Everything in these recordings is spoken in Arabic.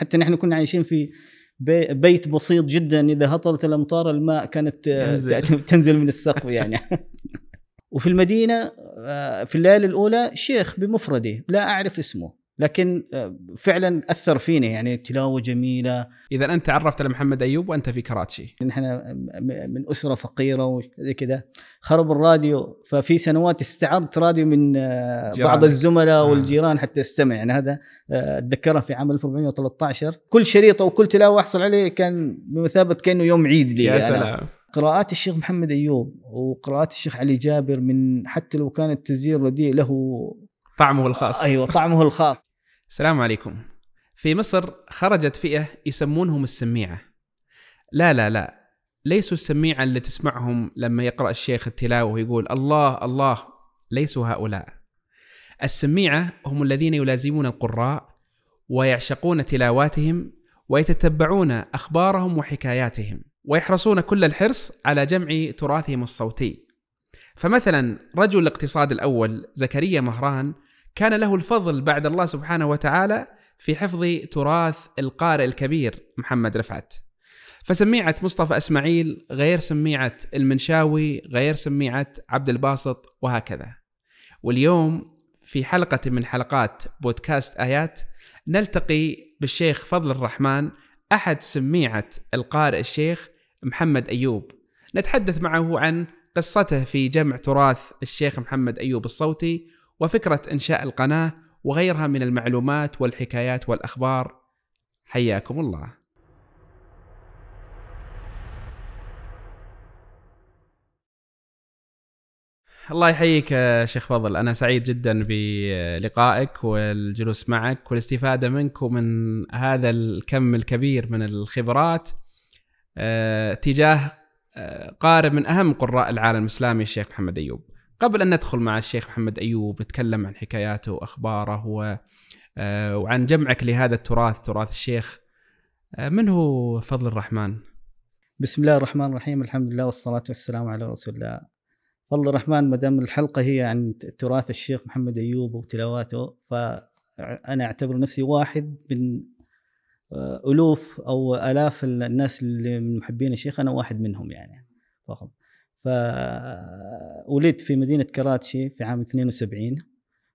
حتى نحن كنا عايشين في بيت بسيط جدا اذا هطلت الامطار الماء كانت آه، تنزل من السقف يعني وفي المدينه آه، في الليالي الاولى شيخ بمفرده لا اعرف اسمه لكن آه، فعلا اثر فيني يعني تلاوه جميله اذا انت عرفت على محمد ايوب وانت في كراتشي نحن آه، آه، من اسره فقيره وزي كذا خرب الراديو ففي سنوات استعرضت راديو من جيرانك. بعض الزملاء آه. والجيران حتى استمع يعني هذا اتذكره في عام 1413 كل شريطه وكل تلاوه احصل عليه كان بمثابه كانه يوم عيد لي يا سلام قراءات الشيخ محمد ايوب وقراءات الشيخ علي جابر من حتى لو كان التسجيل رديء له طعمه الخاص ايوه طعمه الخاص السلام عليكم في مصر خرجت فئه يسمونهم السميعه لا لا لا ليسوا السميعه اللي تسمعهم لما يقرا الشيخ التلاوه ويقول الله الله ليسوا هؤلاء السميعه هم الذين يلازمون القراء ويعشقون تلاواتهم ويتتبعون اخبارهم وحكاياتهم ويحرصون كل الحرص على جمع تراثهم الصوتي فمثلا رجل الاقتصاد الاول زكريا مهران كان له الفضل بعد الله سبحانه وتعالى في حفظ تراث القارئ الكبير محمد رفعت فسميعة مصطفى اسماعيل غير سميعة المنشاوي غير سميعة عبد الباسط وهكذا واليوم في حلقة من حلقات بودكاست آيات نلتقي بالشيخ فضل الرحمن أحد سميعة القارئ الشيخ محمد أيوب نتحدث معه عن قصته في جمع تراث الشيخ محمد أيوب الصوتي وفكرة إنشاء القناة وغيرها من المعلومات والحكايات والأخبار حياكم الله الله يحييك شيخ فضل انا سعيد جدا بلقائك والجلوس معك والاستفاده منك ومن هذا الكم الكبير من الخبرات آه، تجاه آه، قارب من اهم قراء العالم الاسلامي الشيخ محمد ايوب قبل أن ندخل مع الشيخ محمد أيوب نتكلم عن حكاياته وأخباره و... آه، وعن جمعك لهذا التراث تراث الشيخ آه، من هو فضل الرحمن؟ بسم الله الرحمن الرحيم الحمد لله والصلاة والسلام على رسول الله فضل الرحمن ما دام الحلقة هي عن تراث الشيخ محمد أيوب وتلاواته فأنا أعتبر نفسي واحد من آه، ألوف أو آلاف الناس اللي من محبين الشيخ أنا واحد منهم يعني فقط فولدت في مدينه كراتشي في عام 72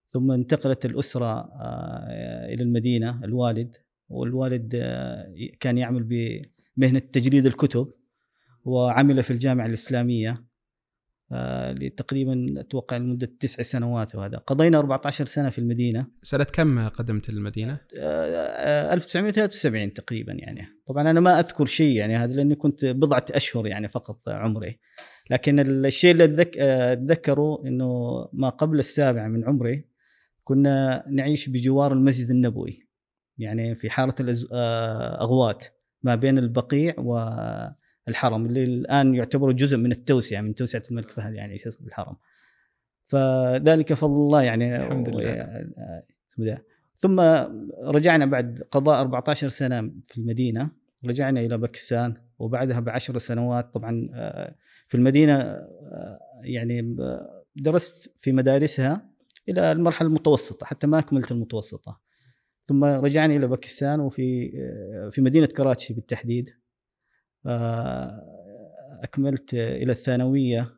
ثم انتقلت الاسره آه، الى المدينه الوالد والوالد آه، كان يعمل بمهنه تجريد الكتب وعمل في الجامعه الاسلاميه آه، لتقريبا اتوقع لمده تسع سنوات وهذا قضينا 14 سنه في المدينه سنه كم قدمت المدينه 1973 تقريبا يعني طبعا انا ما اذكر شيء يعني هذا لاني كنت بضعه اشهر يعني فقط عمري لكن الشيء اللي أتذك... اتذكره انه ما قبل السابع من عمري كنا نعيش بجوار المسجد النبوي يعني في حاره الاغوات آه، ما بين البقيع والحرم اللي الان يعتبر جزء من التوسعه من توسعه الملك فهد يعني اساس بالحرم فذلك فضل الله يعني الحمد لله و... ثم رجعنا بعد قضاء 14 سنه في المدينه رجعنا الى باكستان وبعدها بعشر سنوات طبعا آه، في المدينه آه، يعني آه، درست في مدارسها الى المرحله المتوسطه حتى ما اكملت المتوسطه ثم رجعنا الى باكستان وفي في مدينه كراتشي بالتحديد اكملت الى الثانويه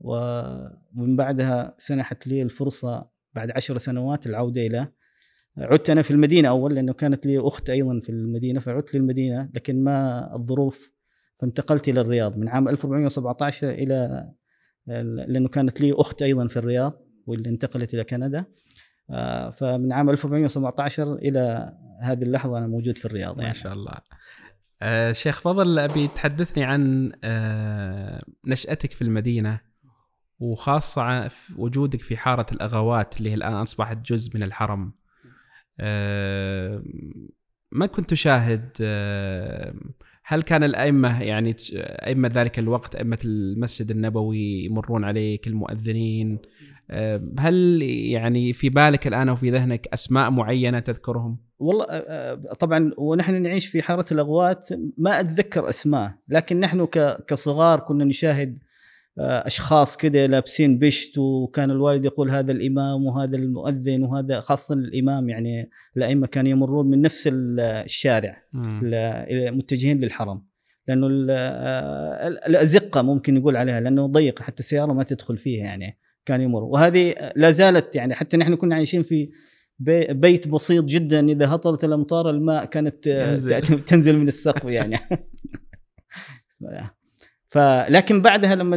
ومن بعدها سنحت لي الفرصه بعد عشر سنوات العوده الى عدت انا في المدينه اول لانه كانت لي اخت ايضا في المدينه فعدت للمدينه لكن ما الظروف فانتقلت الى الرياض من عام 1417 الى لانه كانت لي اخت ايضا في الرياض واللي انتقلت الى كندا آه، فمن عام 1417 الى هذه اللحظه انا موجود في الرياض يعني. ما شاء الله أه شيخ فضل ابي تحدثني عن آه، نشاتك في المدينه وخاصه وجودك في حاره الاغوات اللي هي الان اصبحت جزء من الحرم آه، ما كنت تشاهد هل كان الائمه يعني ائمه ذلك الوقت ائمه المسجد النبوي يمرون عليك المؤذنين آه، هل يعني في بالك الان او في ذهنك اسماء معينه تذكرهم؟ والله آه، آه، طبعا ونحن نعيش في حاره الاغوات ما اتذكر اسماء لكن نحن كصغار كنا نشاهد آه، اشخاص كده لابسين بشت وكان الوالد يقول هذا الامام وهذا المؤذن وهذا خاصه الامام يعني الائمه كانوا يمرون من نفس الشارع متجهين للحرم لانه آه، الازقه ممكن يقول عليها لانه ضيقه حتى السياره ما تدخل فيها يعني كان يمر وهذه لا زالت يعني حتى نحن كنا عايشين في بيت بسيط جدا اذا هطلت الامطار الماء كانت تنزل, تنزل من السقف يعني فلكن بعدها لما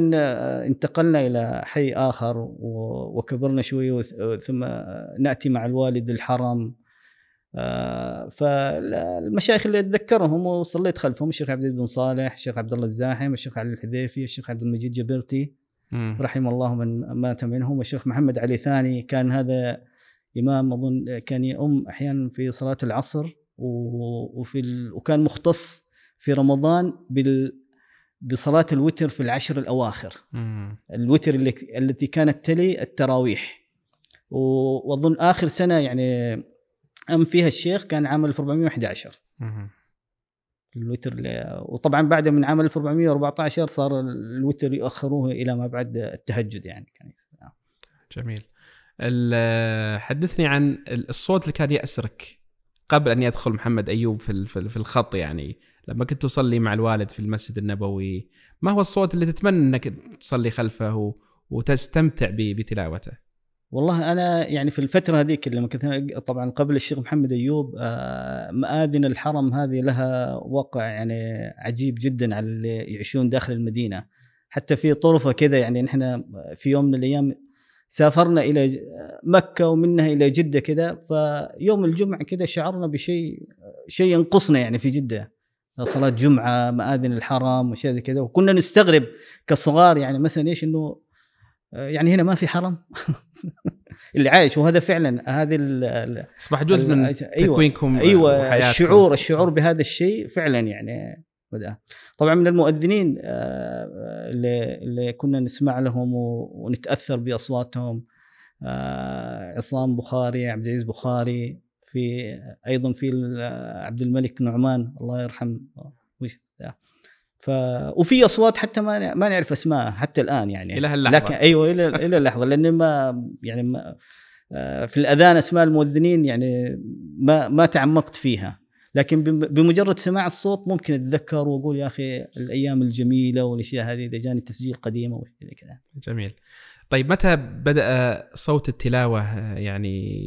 انتقلنا الى حي اخر وكبرنا شوي ثم ناتي مع الوالد الحرم آه، فالمشايخ اللي اتذكرهم وصليت خلفهم الشيخ عبد بن صالح، الشيخ عبد الله الزاحم، الشيخ علي الحذيفي، الشيخ عبد المجيد جبرتي رحم الله من مات منهم، والشيخ محمد علي ثاني كان هذا امام اظن كان يؤم احيانا في صلاه العصر وفي وكان مختص في رمضان بال بصلاة الوتر في العشر الأواخر مم. الوتر اللي التي كانت تلي التراويح وأظن آخر سنة يعني أم فيها الشيخ كان عام 1411 الوتر وطبعا بعد من عام 1414 صار الوتر يؤخروه الى ما بعد التهجد يعني جميل حدثني عن الصوت اللي كان ياسرك قبل ان يدخل محمد ايوب في الخط يعني لما كنت تصلي مع الوالد في المسجد النبوي ما هو الصوت اللي تتمنى انك تصلي خلفه وتستمتع بتلاوته والله انا يعني في الفتره هذيك لما كنت طبعا قبل الشيخ محمد ايوب آه، مآذن الحرم هذه لها وقع يعني عجيب جدا على اللي يعيشون داخل المدينه حتى في طرفه كذا يعني نحن في يوم من الايام سافرنا الى مكه ومنها الى جده كذا فيوم الجمعه كذا شعرنا بشيء شيء ينقصنا يعني في جده صلاه جمعه ماذن الحرم وشيء زي كذا وكنا نستغرب كصغار يعني مثلا ايش انه آه، يعني هنا ما في حرم اللي عايش وهذا فعلا هذه اصبح جزء من أيوة تكوينكم ايوه وحياتكم. الشعور الشعور بهذا الشيء فعلا يعني بدأ طبعا من المؤذنين آه، آه، اللي, اللي كنا نسمع لهم ونتاثر باصواتهم عصام بخاري عبد العزيز بخاري في ايضا في عبد الملك نعمان الله يرحمه ف وفي اصوات حتى ما ما نعرف اسمائها حتى الان يعني الى هاللحظه لكن ايوه الى الى اللحظه لان ما يعني ما آه، في الاذان اسماء المؤذنين يعني ما ما تعمقت فيها لكن بمجرد سماع الصوت ممكن اتذكر واقول يا اخي الايام الجميله والاشياء هذه اذا جاني تسجيل قديمه وكذا كذا جميل طيب متى بدا صوت التلاوه يعني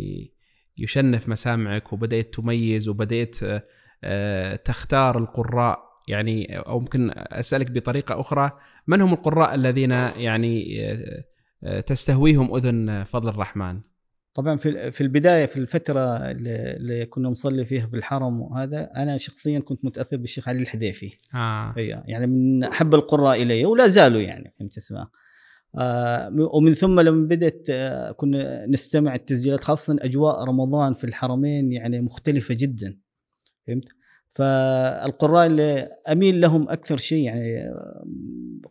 يشنف مسامعك وبدأت تميز وبدأت آه، آه، تختار القراء يعني او ممكن اسالك بطريقه اخرى من هم القراء الذين يعني آه، تستهويهم اذن فضل الرحمن؟ طبعا في في البدايه في الفتره اللي كنا نصلي فيها في الحرم وهذا انا شخصيا كنت متاثر بالشيخ علي الحذيفي. اه أيوة. يعني من احب القراء الي ولا زالوا يعني فهمت اسمه. آه، ومن ثم لما بدأت آه، كنا نستمع التسجيلات خاصة أجواء رمضان في الحرمين يعني مختلفة جدا فهمت؟ فالقراء اللي أميل لهم أكثر شيء يعني آه،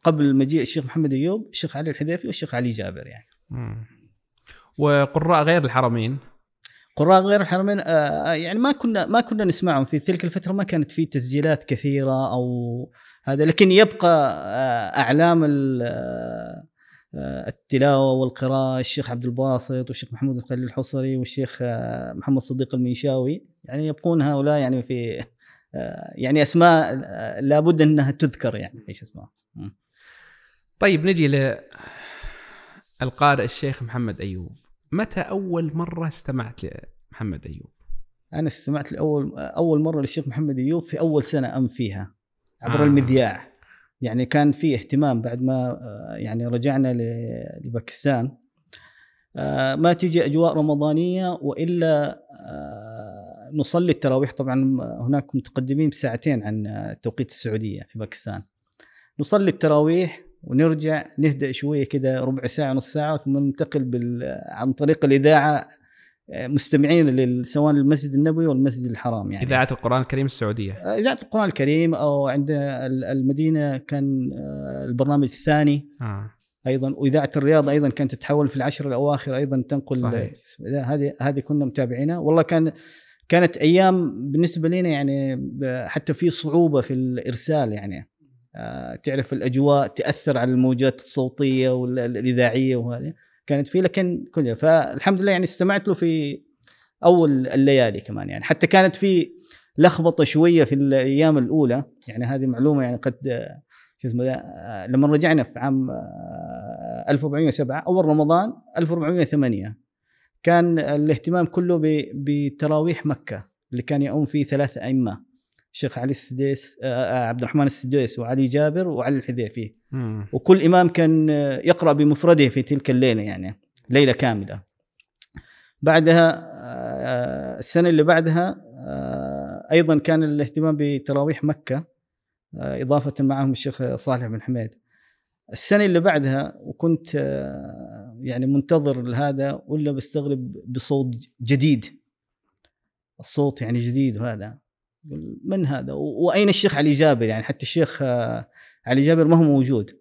قبل مجيء الشيخ محمد أيوب الشيخ علي الحذيفي والشيخ علي جابر يعني وقراء غير الحرمين قراء غير الحرمين يعني ما كنا ما كنا نسمعهم في تلك الفتره ما كانت في تسجيلات كثيره او هذا لكن يبقى اعلام آه، التلاوه والقراءه الشيخ عبد الباسط والشيخ محمود الخليل الحصري والشيخ آه، محمد صديق المنشاوي يعني يبقون هؤلاء يعني في آه، يعني اسماء لابد انها تذكر يعني ايش أسماء طيب نجي للقارئ الشيخ محمد ايوب متى اول مره استمعت لمحمد ايوب انا استمعت لاول اول مره للشيخ محمد ايوب في اول سنه ام فيها عبر آه. المذياع يعني كان في اهتمام بعد ما آه، يعني رجعنا لباكستان آه، ما تيجي اجواء رمضانيه والا آه، نصلي التراويح طبعا هناك متقدمين بساعتين عن توقيت السعوديه في باكستان نصلي التراويح ونرجع نهدأ شويه كده ربع ساعه نص ساعه ثم ننتقل بال... عن طريق الاذاعه مستمعين سواء للمسجد النبوي والمسجد الحرام يعني اذاعه القران الكريم السعوديه آه، اذاعه القران الكريم او عندنا المدينه كان آه، البرنامج الثاني آه. ايضا واذاعه الرياض ايضا كانت تتحول في العشر الاواخر ايضا تنقل هذه هذه كنا متابعينها والله كان كانت ايام بالنسبه لنا يعني حتى في صعوبه في الارسال يعني آه، تعرف الاجواء تاثر على الموجات الصوتيه والاذاعيه وهذه كانت فيه لكن كل فالحمد لله يعني استمعت له في اول الليالي كمان يعني حتى كانت في لخبطه شويه في الايام الاولى يعني هذه معلومه يعني قد شو اسمه لما رجعنا في عام 1407 آه، اول رمضان 1408 كان الاهتمام كله بتراويح مكه اللي كان يؤم فيه ثلاث ائمه الشيخ علي السديس آه، آه، آه، عبد الرحمن السديس وعلي جابر وعلي الحذيفي وكل امام كان يقرا بمفرده في تلك الليله يعني ليله كامله بعدها السنه اللي بعدها ايضا كان الاهتمام بتراويح مكه اضافه معهم الشيخ صالح بن حميد السنه اللي بعدها وكنت يعني منتظر لهذا ولا بستغرب بصوت جديد الصوت يعني جديد وهذا من هذا واين الشيخ علي جابر يعني حتى الشيخ آه، علي جابر ما هو موجود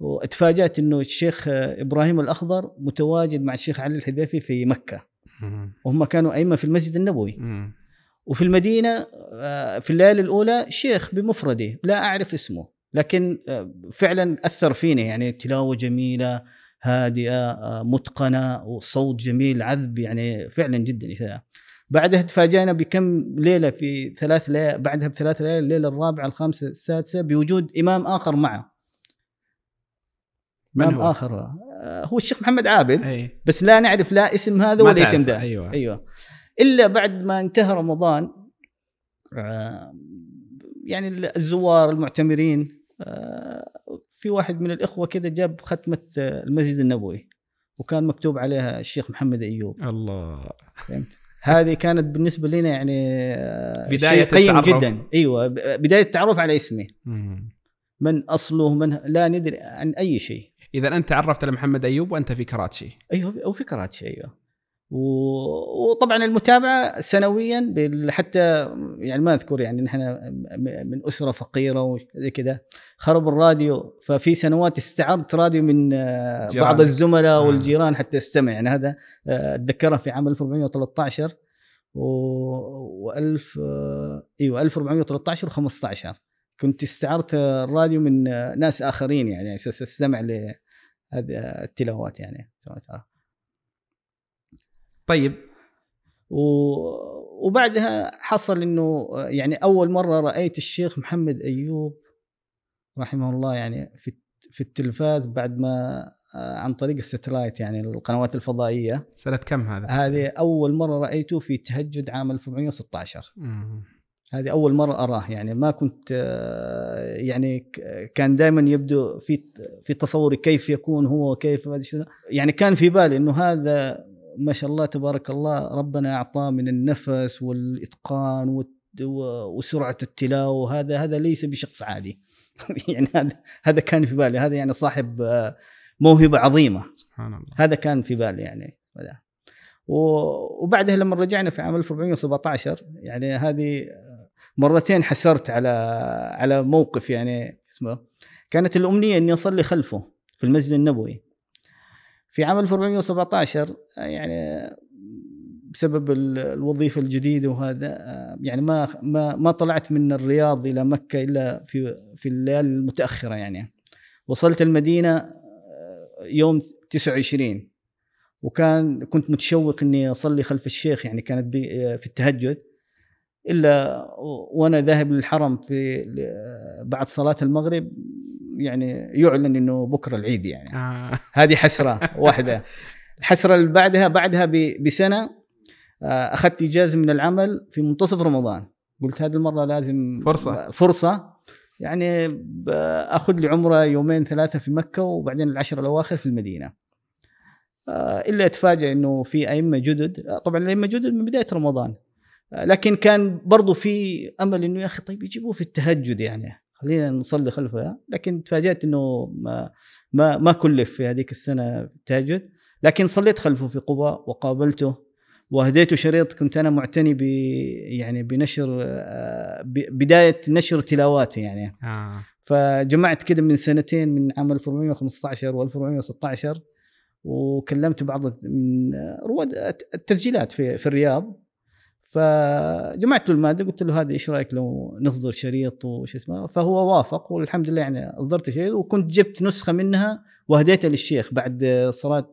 وتفاجات انه الشيخ آه، ابراهيم الاخضر متواجد مع الشيخ علي الحذيفي في مكه وهم كانوا ائمه في المسجد النبوي وفي المدينه آه، في الليالي الاولى شيخ بمفرده لا اعرف اسمه لكن فعلا اثر فيني يعني تلاوه جميله هادئه متقنه وصوت جميل عذب يعني فعلا جدا بعدها تفاجأنا بكم ليله في ثلاث ليالي بعدها بثلاث ليالي الليله الرابعه الخامسه السادسه بوجود امام اخر معه من امام هو؟ اخر آه، هو الشيخ محمد عابد أي. بس لا نعرف لا اسم هذا ولا اسم ده أيوة. ايوه الا بعد ما انتهى رمضان آه، يعني الزوار المعتمرين آه، في واحد من الاخوه كذا جاب ختمه المسجد النبوي وكان مكتوب عليها الشيخ محمد ايوب الله فهمت هذه كانت بالنسبه لنا يعني آه، بدايه شيء قيم جدا ايوه بدايه التعرف على اسمه من اصله من لا ندري عن اي شيء اذا انت تعرفت على محمد ايوب وانت في كراتشي ايوه وفي كراتشي ايوه وطبعا المتابعه سنويا حتى يعني ما اذكر يعني نحن من اسره فقيره وزي كذا خرب الراديو ففي سنوات استعرت راديو من بعض الزملاء نعم. والجيران حتى استمع يعني هذا اتذكره في عام 1413 و1000 ايوه 1413 و15 كنت استعرت الراديو من ناس اخرين يعني اساس استمع لهذه التلاوات يعني سمعتها طيب و... وبعدها حصل انه يعني اول مره رايت الشيخ محمد ايوب رحمه الله يعني في في التلفاز بعد ما آه، عن طريق الستلايت يعني القنوات الفضائيه سنه كم هذا؟ هذه اول مره رايته في تهجد عام 1416 هذه اول مره اراه يعني ما كنت آه، يعني كان دائما يبدو في في تصوري كيف يكون هو وكيف يعني كان في بالي انه هذا ما شاء الله تبارك الله ربنا اعطاه من النفس والاتقان وسرعه التلاوه هذا هذا ليس بشخص عادي يعني هذا هذا كان في بالي هذا يعني صاحب آه، موهبه عظيمه سبحان الله هذا كان في بالي يعني وبعدها لما رجعنا في عام 1417 يعني هذه آه، مرتين حسرت على على موقف يعني اسمه كانت الامنيه اني اصلي خلفه في المسجد النبوي في عام 1417 آه، يعني بسبب الوظيفه الجديده وهذا آه، يعني ما ما ما طلعت من الرياض الى مكه الا في في الليالي المتاخره يعني وصلت المدينه آه، يوم 29 وكان كنت متشوق اني اصلي خلف الشيخ يعني كانت في التهجد الا وانا ذاهب للحرم في بعد صلاه المغرب يعني يعلن انه بكره العيد يعني آه. هذه حسره واحده الحسره اللي بعدها بعدها بسنه آه، اخذت اجازه من العمل في منتصف رمضان قلت هذه المره لازم فرصه فرصه يعني اخذ لي عمره يومين ثلاثه في مكه وبعدين العشر الاواخر في المدينه آه، الا اتفاجئ انه في ائمه جدد آه، طبعا الائمه جدد من بدايه رمضان لكن كان برضو في امل انه يا اخي طيب يجيبوه في التهجد يعني خلينا نصلي خلفها لكن تفاجات انه ما ما, ما كلف في هذيك السنه التهجد لكن صليت خلفه في قباء وقابلته واهديته شريط كنت انا معتني ب يعني بنشر آه، بدايه نشر تلاواته يعني آه. فجمعت كده من سنتين من عام 1415 و 1416 وكلمت بعض من رواد التسجيلات في في الرياض فجمعت له الماده قلت له هذه ايش رايك لو نصدر شريط وش اسمه فهو وافق والحمد لله يعني اصدرت شيء وكنت جبت نسخه منها واهديتها للشيخ بعد صلاه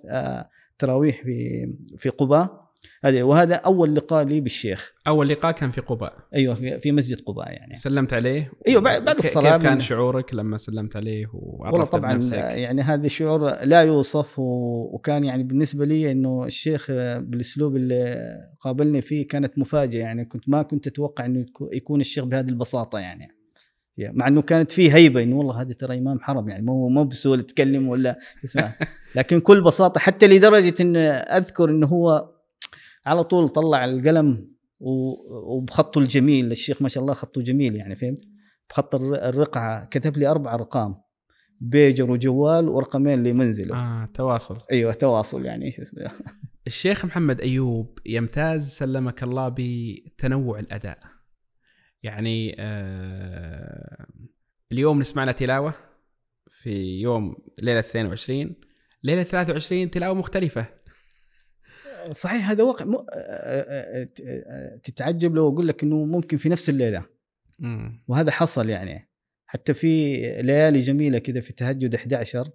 التراويح آه، في في قباء هذا وهذا اول لقاء لي بالشيخ اول لقاء كان في قباء ايوه في مسجد قباء يعني سلمت عليه ايوه بعد بعد الصلاه كيف كان شعورك لما سلمت عليه والله طبعا بنفسك؟ يعني هذا شعور لا يوصف وكان يعني بالنسبه لي انه الشيخ بالاسلوب اللي قابلني فيه كانت مفاجاه يعني كنت ما كنت اتوقع انه يكون الشيخ بهذه البساطه يعني مع انه كانت فيه هيبه انه والله هذا ترى امام حرم يعني مو مو بسهوله تكلم ولا تسمع لكن كل بساطه حتى لدرجه ان اذكر انه هو على طول طلع القلم وبخطه الجميل الشيخ ما شاء الله خطه جميل يعني فهمت بخط الرقعه كتب لي اربع ارقام بيجر وجوال ورقمين لمنزله اه تواصل ايوه تواصل يعني الشيخ محمد ايوب يمتاز سلمك الله بتنوع الاداء يعني آه اليوم نسمع له تلاوه في يوم ليله 22 ليله 23 تلاوه مختلفه صحيح هذا واقع م... آه، آه، آه، تتعجب لو اقول لك انه ممكن في نفس الليله وهذا حصل يعني حتى في ليالي جميله كذا في تهجد 11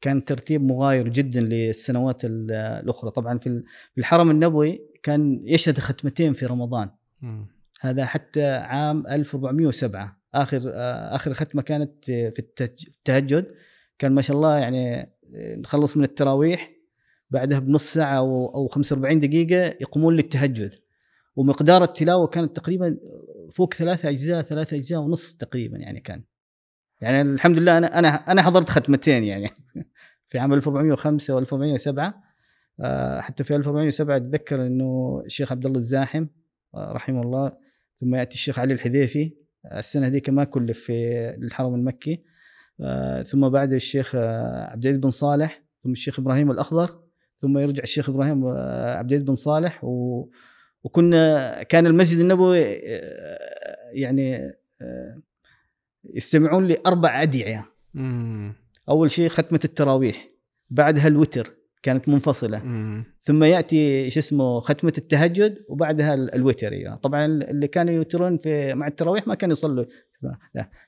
كان ترتيب مغاير جدا للسنوات الاخرى طبعا في الحرم النبوي كان يشهد ختمتين في رمضان هذا حتى عام 1407 اخر اخر ختمه كانت في التهجد كان ما شاء الله يعني نخلص من التراويح بعدها بنص ساعه او 45 دقيقه يقومون للتهجد ومقدار التلاوه كانت تقريبا فوق ثلاثة اجزاء ثلاثة اجزاء ونص تقريبا يعني كان يعني الحمد لله انا انا انا حضرت ختمتين يعني في عام 1405 و 1407 حتى في 1407 اتذكر انه الشيخ عبد الله الزاحم آه، رحمه الله ثم ياتي الشيخ علي الحذيفي آه، السنه هذيك ما كلف في الحرم المكي آه، ثم بعد الشيخ عبد العزيز بن صالح ثم الشيخ ابراهيم الاخضر ثم يرجع الشيخ ابراهيم عبد العزيز بن صالح و وكنا كان المسجد النبوي آه، يعني آه، يستمعون لاربع ادعيه مم. اول شيء ختمه التراويح بعدها الوتر كانت منفصله مم. ثم ياتي شو اسمه ختمه التهجد وبعدها الوتر يعني طبعا اللي كانوا يوترون في مع التراويح ما كانوا يصلوا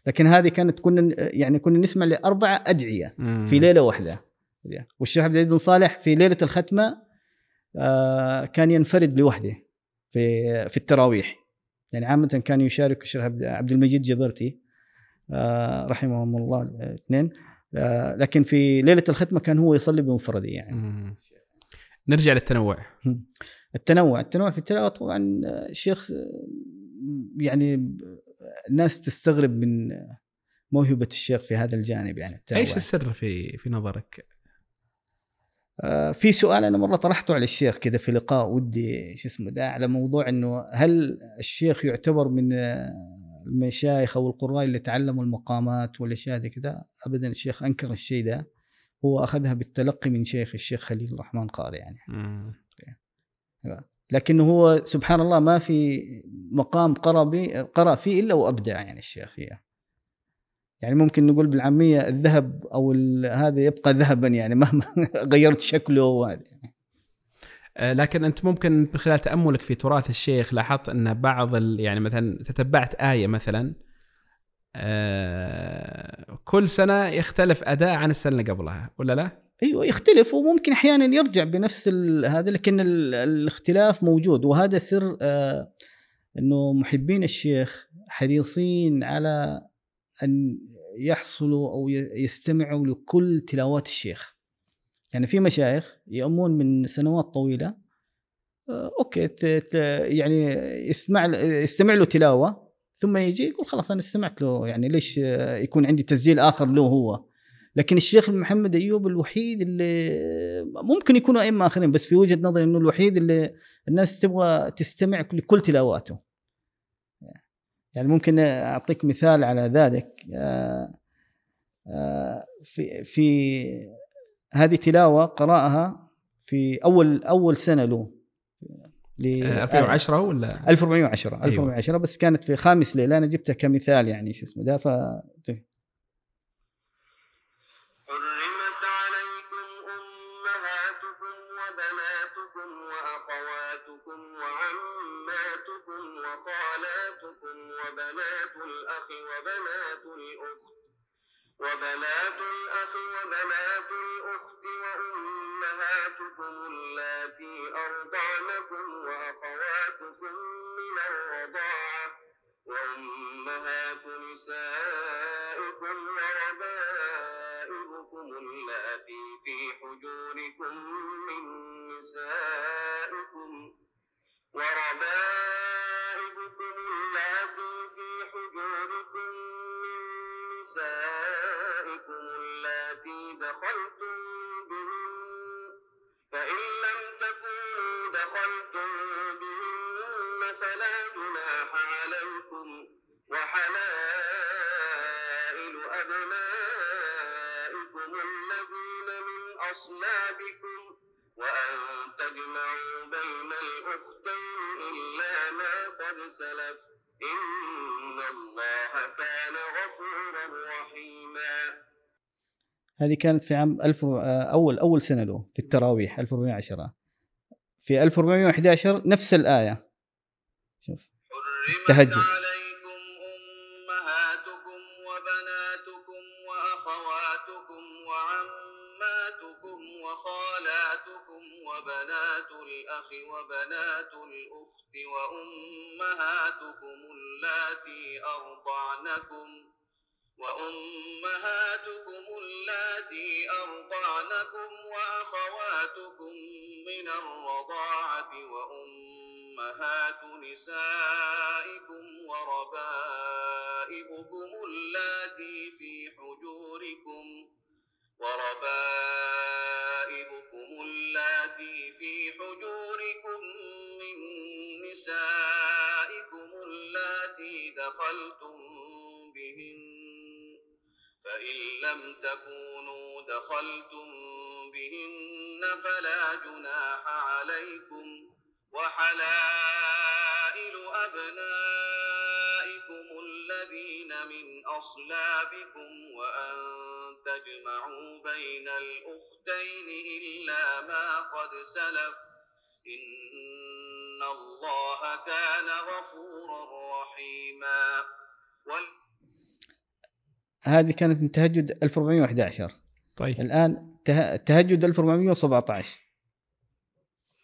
لكن هذه كانت كنا يعني كنا نسمع لاربع ادعيه مم. في ليله واحده والشيخ عبد العزيز بن صالح في ليله الختمه آه، كان ينفرد لوحده في في التراويح يعني عامه كان يشارك الشيخ عبد المجيد جبرتي آه، رحمهم الله الاثنين آه، لكن في ليله الختمه كان هو يصلي بمفرده يعني نرجع للتنوع التنوع التنوع في التلاوه طبعا الشيخ يعني الناس تستغرب من موهبه الشيخ في هذا الجانب يعني التنوع. ايش السر في في نظرك آه، في سؤال انا مره طرحته على الشيخ كذا في لقاء ودي شو اسمه ده على موضوع انه هل الشيخ يعتبر من آه، المشايخ او القراء اللي تعلموا المقامات والاشياء دي كذا ابدا الشيخ انكر الشيء ده هو اخذها بالتلقي من شيخ الشيخ خليل الرحمن قاري يعني إيه. لكن هو سبحان الله ما في مقام قرأ قرأ فيه الا وابدع يعني الشيخ هي يعني ممكن نقول بالعاميه الذهب او هذا يبقى ذهبا يعني مهما غيرت شكله وهذا آه، لكن انت ممكن من خلال تاملك في تراث الشيخ لاحظت ان بعض يعني مثلا تتبعت ايه مثلا آه، كل سنه يختلف اداء عن السنه اللي قبلها ولا لا؟ ايوه يختلف وممكن احيانا يرجع بنفس هذا لكن الاختلاف موجود وهذا سر آه انه محبين الشيخ حريصين على ان يحصلوا او يستمعوا لكل تلاوات الشيخ يعني في مشايخ يأمون من سنوات طويله آه، اوكي يعني يسمع يستمع له تلاوه ثم يجي يقول خلاص انا استمعت له يعني ليش يكون عندي تسجيل اخر له هو لكن الشيخ محمد ايوب الوحيد اللي ممكن يكونوا ائمه اخرين بس في وجهه نظري انه الوحيد اللي الناس تبغى تستمع لكل تلاواته يعني ممكن اعطيك مثال على ذلك آه، آه، في في هذه تلاوه قراها في اول اول سنه له 2010 آه، ولا 1410 1410 أيوة. بس كانت في خامس ليله انا جبتها كمثال يعني شو اسمه ده ف وبنات الأخت وبنات الأخ وبنات الأخت وأمهاتكم اللاتي أرضعنكم وأخواتكم من الرضاعة وأمهات نسائكم وربائبكم اللاتي في حجوركم من نسائكم وربائبكم سلف إن الله كان غفورا رحيما هذه كانت في عام ألف اول اول سنه له في التراويح 1410 في 1411 نفس الايه شوف تهجد كانت من تهجد 1411 طيب الان تهجد 1417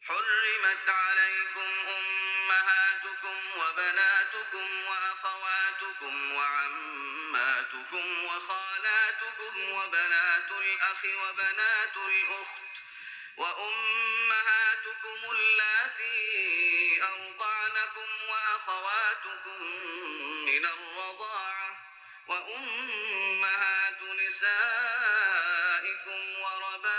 حرمت عليكم امهاتكم وبناتكم واخواتكم وعماتكم وخالاتكم وبنات الاخ وبنات الاخت وامهاتكم اللاتي واخواتكم من الرضاعه وأمهات نسائكم وربائبكم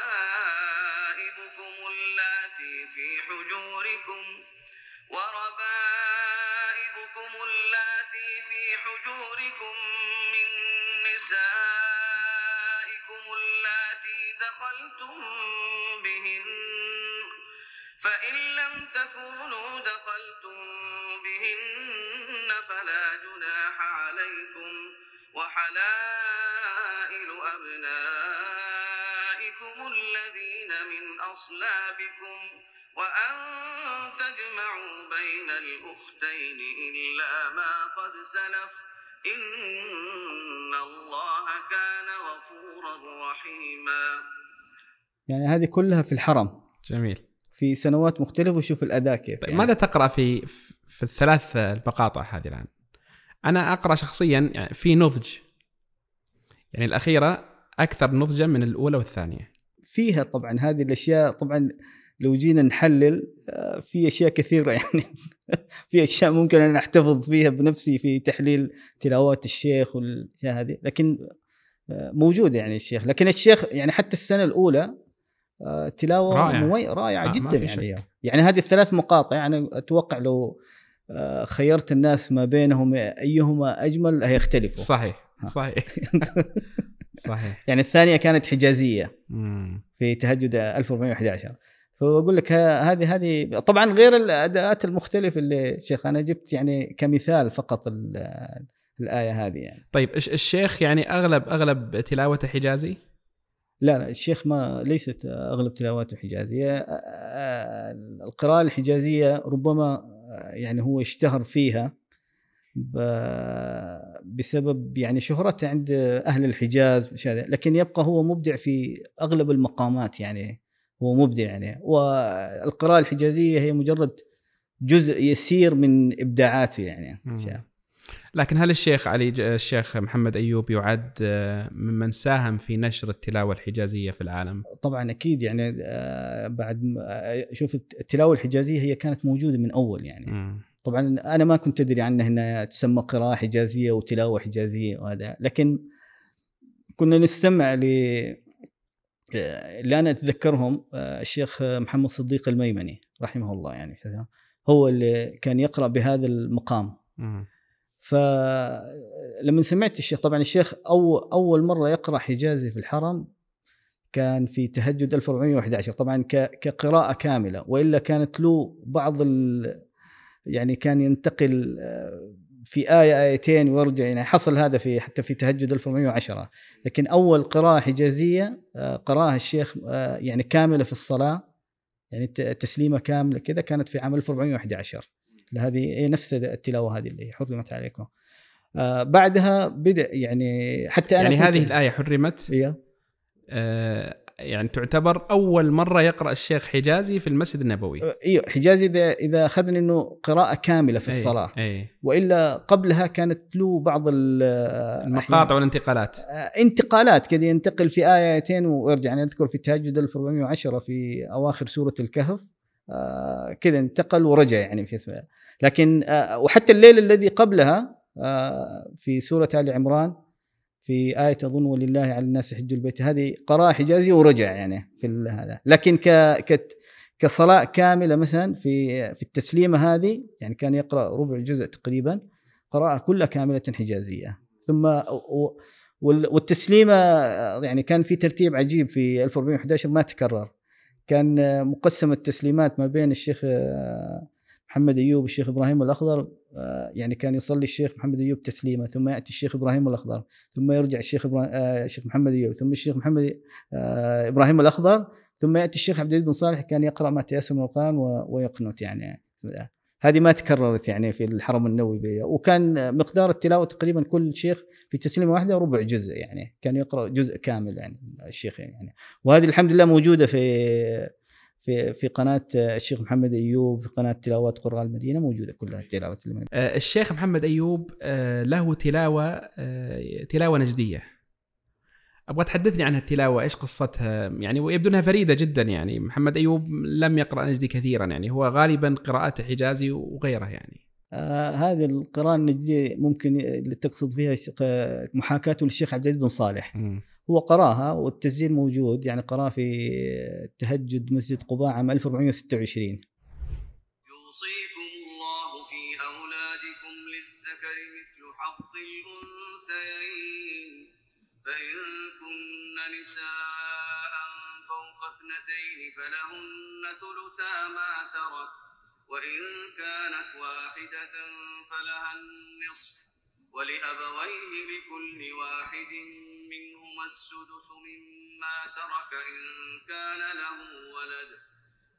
اللاتي في حجوركم وربائبكم اللاتي في حجوركم من نسائكم اللاتي دخلتم بهن فإن لم تكونوا دخلتم بهن وحلائل أبنائكم الذين من أصلابكم وأن تجمعوا بين الأختين إلا ما قد سلف إن الله كان غفورا رحيما يعني هذه كلها في الحرم جميل في سنوات مختلفة وشوف الأداء كيف طيب يعني. ماذا تقرأ في في الثلاث المقاطع هذه الآن؟ انا اقرا شخصيا يعني في نضج يعني الاخيره اكثر نضجا من الاولى والثانيه فيها طبعا هذه الاشياء طبعا لو جينا نحلل آه، في اشياء كثيره يعني في اشياء ممكن انا احتفظ فيها بنفسي في تحليل تلاوات الشيخ والاشياء هذه لكن آه، موجود يعني الشيخ لكن الشيخ يعني حتى السنه الاولى آه، تلاوه رائعه, رائعة جدا يعني يعني هذه الثلاث مقاطع انا اتوقع لو آه، خيرت الناس ما بينهم ايهما اجمل هيختلفوا صحيح صحيح صحيح يعني الثانيه كانت حجازيه في تهجد 1411 فبقول لك هذه هذه طبعا غير الاداءات المختلفه اللي شيخ انا جبت يعني كمثال فقط الايه هذه يعني طيب الشيخ يعني اغلب اغلب تلاوته حجازي؟ لا لا الشيخ ما ليست اغلب تلاواته حجازيه آه، آه، القراءه الحجازيه ربما يعني هو اشتهر فيها بسبب يعني شهرته عند اهل الحجاز لكن يبقى هو مبدع في اغلب المقامات يعني هو مبدع يعني والقراءه الحجازيه هي مجرد جزء يسير من ابداعاته يعني لكن هل الشيخ علي الشيخ محمد ايوب يعد آه، ممن ساهم في نشر التلاوه الحجازيه في العالم؟ طبعا اكيد يعني آه، بعد آه، شوف التلاوه الحجازيه هي كانت موجوده من اول يعني م. طبعا انا ما كنت ادري عنها انها تسمى قراءه حجازيه وتلاوه حجازيه وهذا لكن كنا نستمع ل اللي انا اتذكرهم الشيخ محمد صديق الميمني رحمه الله يعني هو اللي كان يقرا بهذا المقام م. فلما سمعت الشيخ طبعا الشيخ أو اول مره يقرا حجازي في الحرم كان في تهجد 1411 طبعا كقراءه كامله والا كانت له بعض ال يعني كان ينتقل آه، في آية آيتين ويرجع يعني حصل هذا في حتى في تهجد 1410 لكن أول قراءة حجازية آه، قراها الشيخ آه، يعني كاملة في الصلاة يعني تسليمة كاملة كذا كانت في عام 1411 هذه إيه، نفس التلاوه هذه اللي حرمت عليكم آه بعدها بدا يعني حتى انا يعني هذه الايه حرمت هي آه يعني تعتبر اول مره يقرا الشيخ حجازي في المسجد النبوي آه، ايوه حجازي اذا اذا اخذنا انه قراءه كامله في إيه، الصلاه أي. أي. والا قبلها كانت له بعض آه، المقاطع والانتقالات آه، انتقالات كذا ينتقل في ايتين ويرجع يعني اذكر في التهجد 1410 في اواخر سوره الكهف آه، كذا انتقل ورجع يعني في اسمه لكن آه، وحتى الليل الذي قبلها آه، في سورة آل عمران في آية أظن ولله على الناس حج البيت هذه قراءة حجازية ورجع يعني في هذا لكن ك كصلاة كاملة مثلا في في التسليمة هذه يعني كان يقرأ ربع جزء تقريبا قراءة كلها كاملة حجازية ثم والتسليمة يعني كان في ترتيب عجيب في 1411 ما تكرر كان مقسم التسليمات ما بين الشيخ آه، محمد ايوب والشيخ ابراهيم الاخضر آه، يعني كان يصلي الشيخ محمد ايوب تسليمه ثم ياتي الشيخ ابراهيم الاخضر ثم يرجع الشيخ آه، الشيخ محمد ايوب ثم الشيخ محمد ابراهيم الاخضر ثم ياتي الشيخ عبد العزيز بن صالح كان يقرا ما تيسر من القران ويقنت يعني هذه ما تكررت يعني في الحرم النووي وكان مقدار التلاوه تقريبا كل شيخ في تسليمه واحده ربع جزء يعني كان يقرا جزء كامل يعني الشيخ يعني وهذه الحمد لله موجوده في في في قناه الشيخ محمد ايوب في قناه تلاوات قراء المدينه موجوده كلها التلاوات المدينة. آه، الشيخ محمد ايوب آه، له تلاوه آه، تلاوه نجديه ابغى تحدثني عن التلاوه ايش قصتها يعني ويبدو انها فريده جدا يعني محمد ايوب لم يقرا نجدي كثيرا يعني هو غالبا قراءته حجازي وغيره يعني آه هذه القراءة النجدية ممكن اللي تقصد فيها محاكاته للشيخ عبد العزيز بن صالح م. هو قراها والتسجيل موجود يعني قراها في تهجد مسجد قباء عام 1426 يوصيكم الله في أولادكم للذكر مثل حظ الأنثيين فإن نساء فوق اثنتين فلهن ثلثا ما ترك وإن كانت واحدة فلها النصف ولأبويه لكل واحد منهما السدس مما ترك إن كان له ولد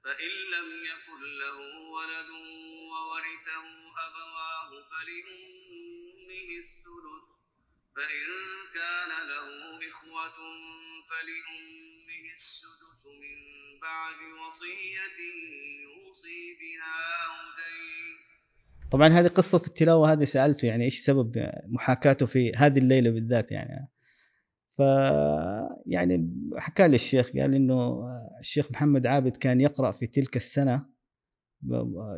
فإن لم يكن له ولد وورثه أبواه فلأمه الثلث فإن كان له إخوة فلأمه السدس من بعد وصية يوصي بها أودين طبعا هذه قصة التلاوة هذه سألته يعني إيش سبب محاكاته في هذه الليلة بالذات يعني ف يعني حكى لي الشيخ قال انه الشيخ محمد عابد كان يقرا في تلك السنه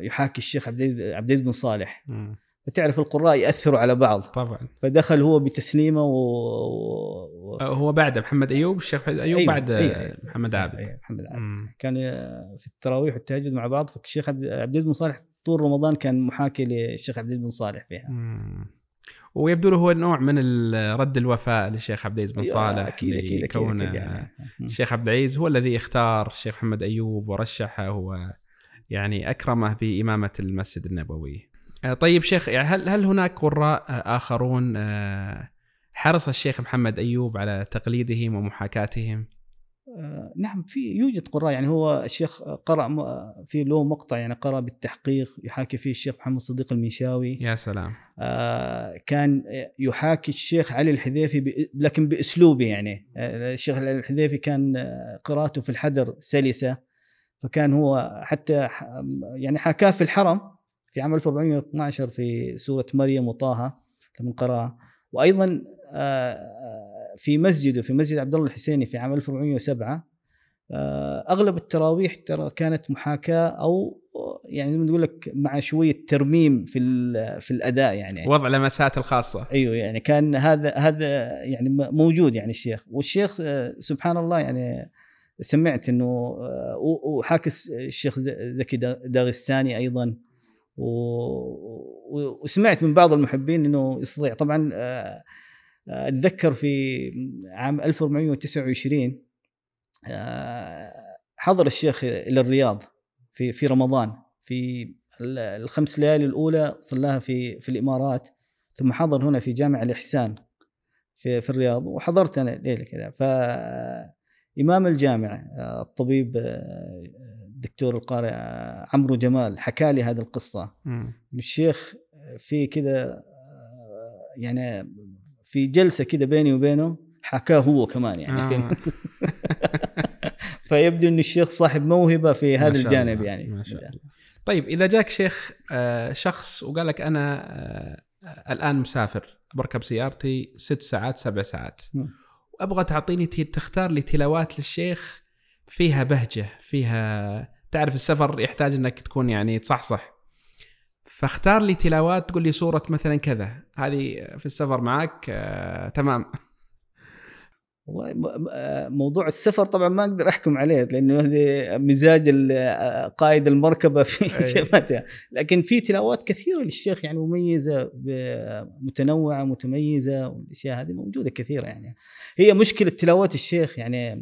يحاكي الشيخ عبد عبد بن صالح م. تعرف القراء ياثروا على بعض طبعا فدخل هو بتسليمه و... و... أه، هو بعد محمد ايوب الشيخ محمد ايوب أيوة. بعد أيوة. أيوه. محمد أيوه، عابد أيوة. محمد عابد مم. كان في التراويح والتهجد مع بعض فالشيخ عبد العزيز بن صالح طول رمضان كان محاكي للشيخ عبد العزيز بن صالح فيها مم. ويبدو له هو نوع من رد الوفاء للشيخ عبد العزيز بن أيوه، صالح اكيد اكيد اكيد, أكيد يعني. الشيخ عبد العزيز هو الذي اختار الشيخ محمد ايوب ورشحه و يعني اكرمه بامامه المسجد النبوي آه، طيب شيخ يعني هل هل هناك قراء آه، اخرون آه، حرص الشيخ محمد ايوب على تقليدهم ومحاكاتهم؟ نعم في يوجد قراء يعني هو الشيخ قرأ في له مقطع يعني قرأ بالتحقيق يحاكي فيه الشيخ محمد صديق المنشاوي يا سلام كان يحاكي الشيخ علي الحذيفي لكن بأسلوبه يعني الشيخ علي الحذيفي كان قراءته في الحدر سلسة فكان هو حتى يعني حاكاه في الحرم في عام 1412 في سورة مريم وطه لما قرأها وأيضا آه، آه، في مسجده في مسجد عبد الله الحسيني في عام 1407 آه، اغلب التراويح ترى كانت محاكاه او يعني زي ما نقول لك مع شويه ترميم في في الاداء يعني وضع لمسات الخاصه ايوه يعني كان هذا هذا يعني موجود يعني الشيخ والشيخ سبحان الله يعني سمعت انه وحاكس الشيخ زكي داغستاني ايضا و... وسمعت من بعض المحبين انه يستطيع طبعا آه، آه، اتذكر في عام 1429 آه، حضر الشيخ الى الرياض في في رمضان في الخمس ليالي الاولى صلاها في في الامارات ثم حضر هنا في جامع الاحسان في في الرياض وحضرت انا ليله كذا ف امام الجامع الطبيب الدكتور القارئ آه، عمرو جمال حكى لي هذه القصه انه الشيخ في كذا آه، يعني في جلسه كذا بيني وبينه حكاه هو كمان يعني آه. في فيبدو ان الشيخ صاحب موهبه في هذا الجانب الله. يعني ما شاء الله. طيب اذا جاك شيخ آه، شخص وقال لك انا الان مسافر بركب سيارتي ست ساعات سبع ساعات وابغى تعطيني تختار لي تلاوات للشيخ فيها بهجه فيها تعرف السفر يحتاج انك تكون يعني تصحصح فاختار لي تلاوات تقول لي سوره مثلا كذا هذه في السفر معك آه، تمام والله آه، موضوع السفر طبعا ما اقدر احكم عليه لانه هذه مزاج آه، قائد المركبه في جمتها لكن في تلاوات كثيره للشيخ يعني مميزه متنوعه متميزه والاشياء هذه موجوده كثيره يعني هي مشكله تلاوات الشيخ يعني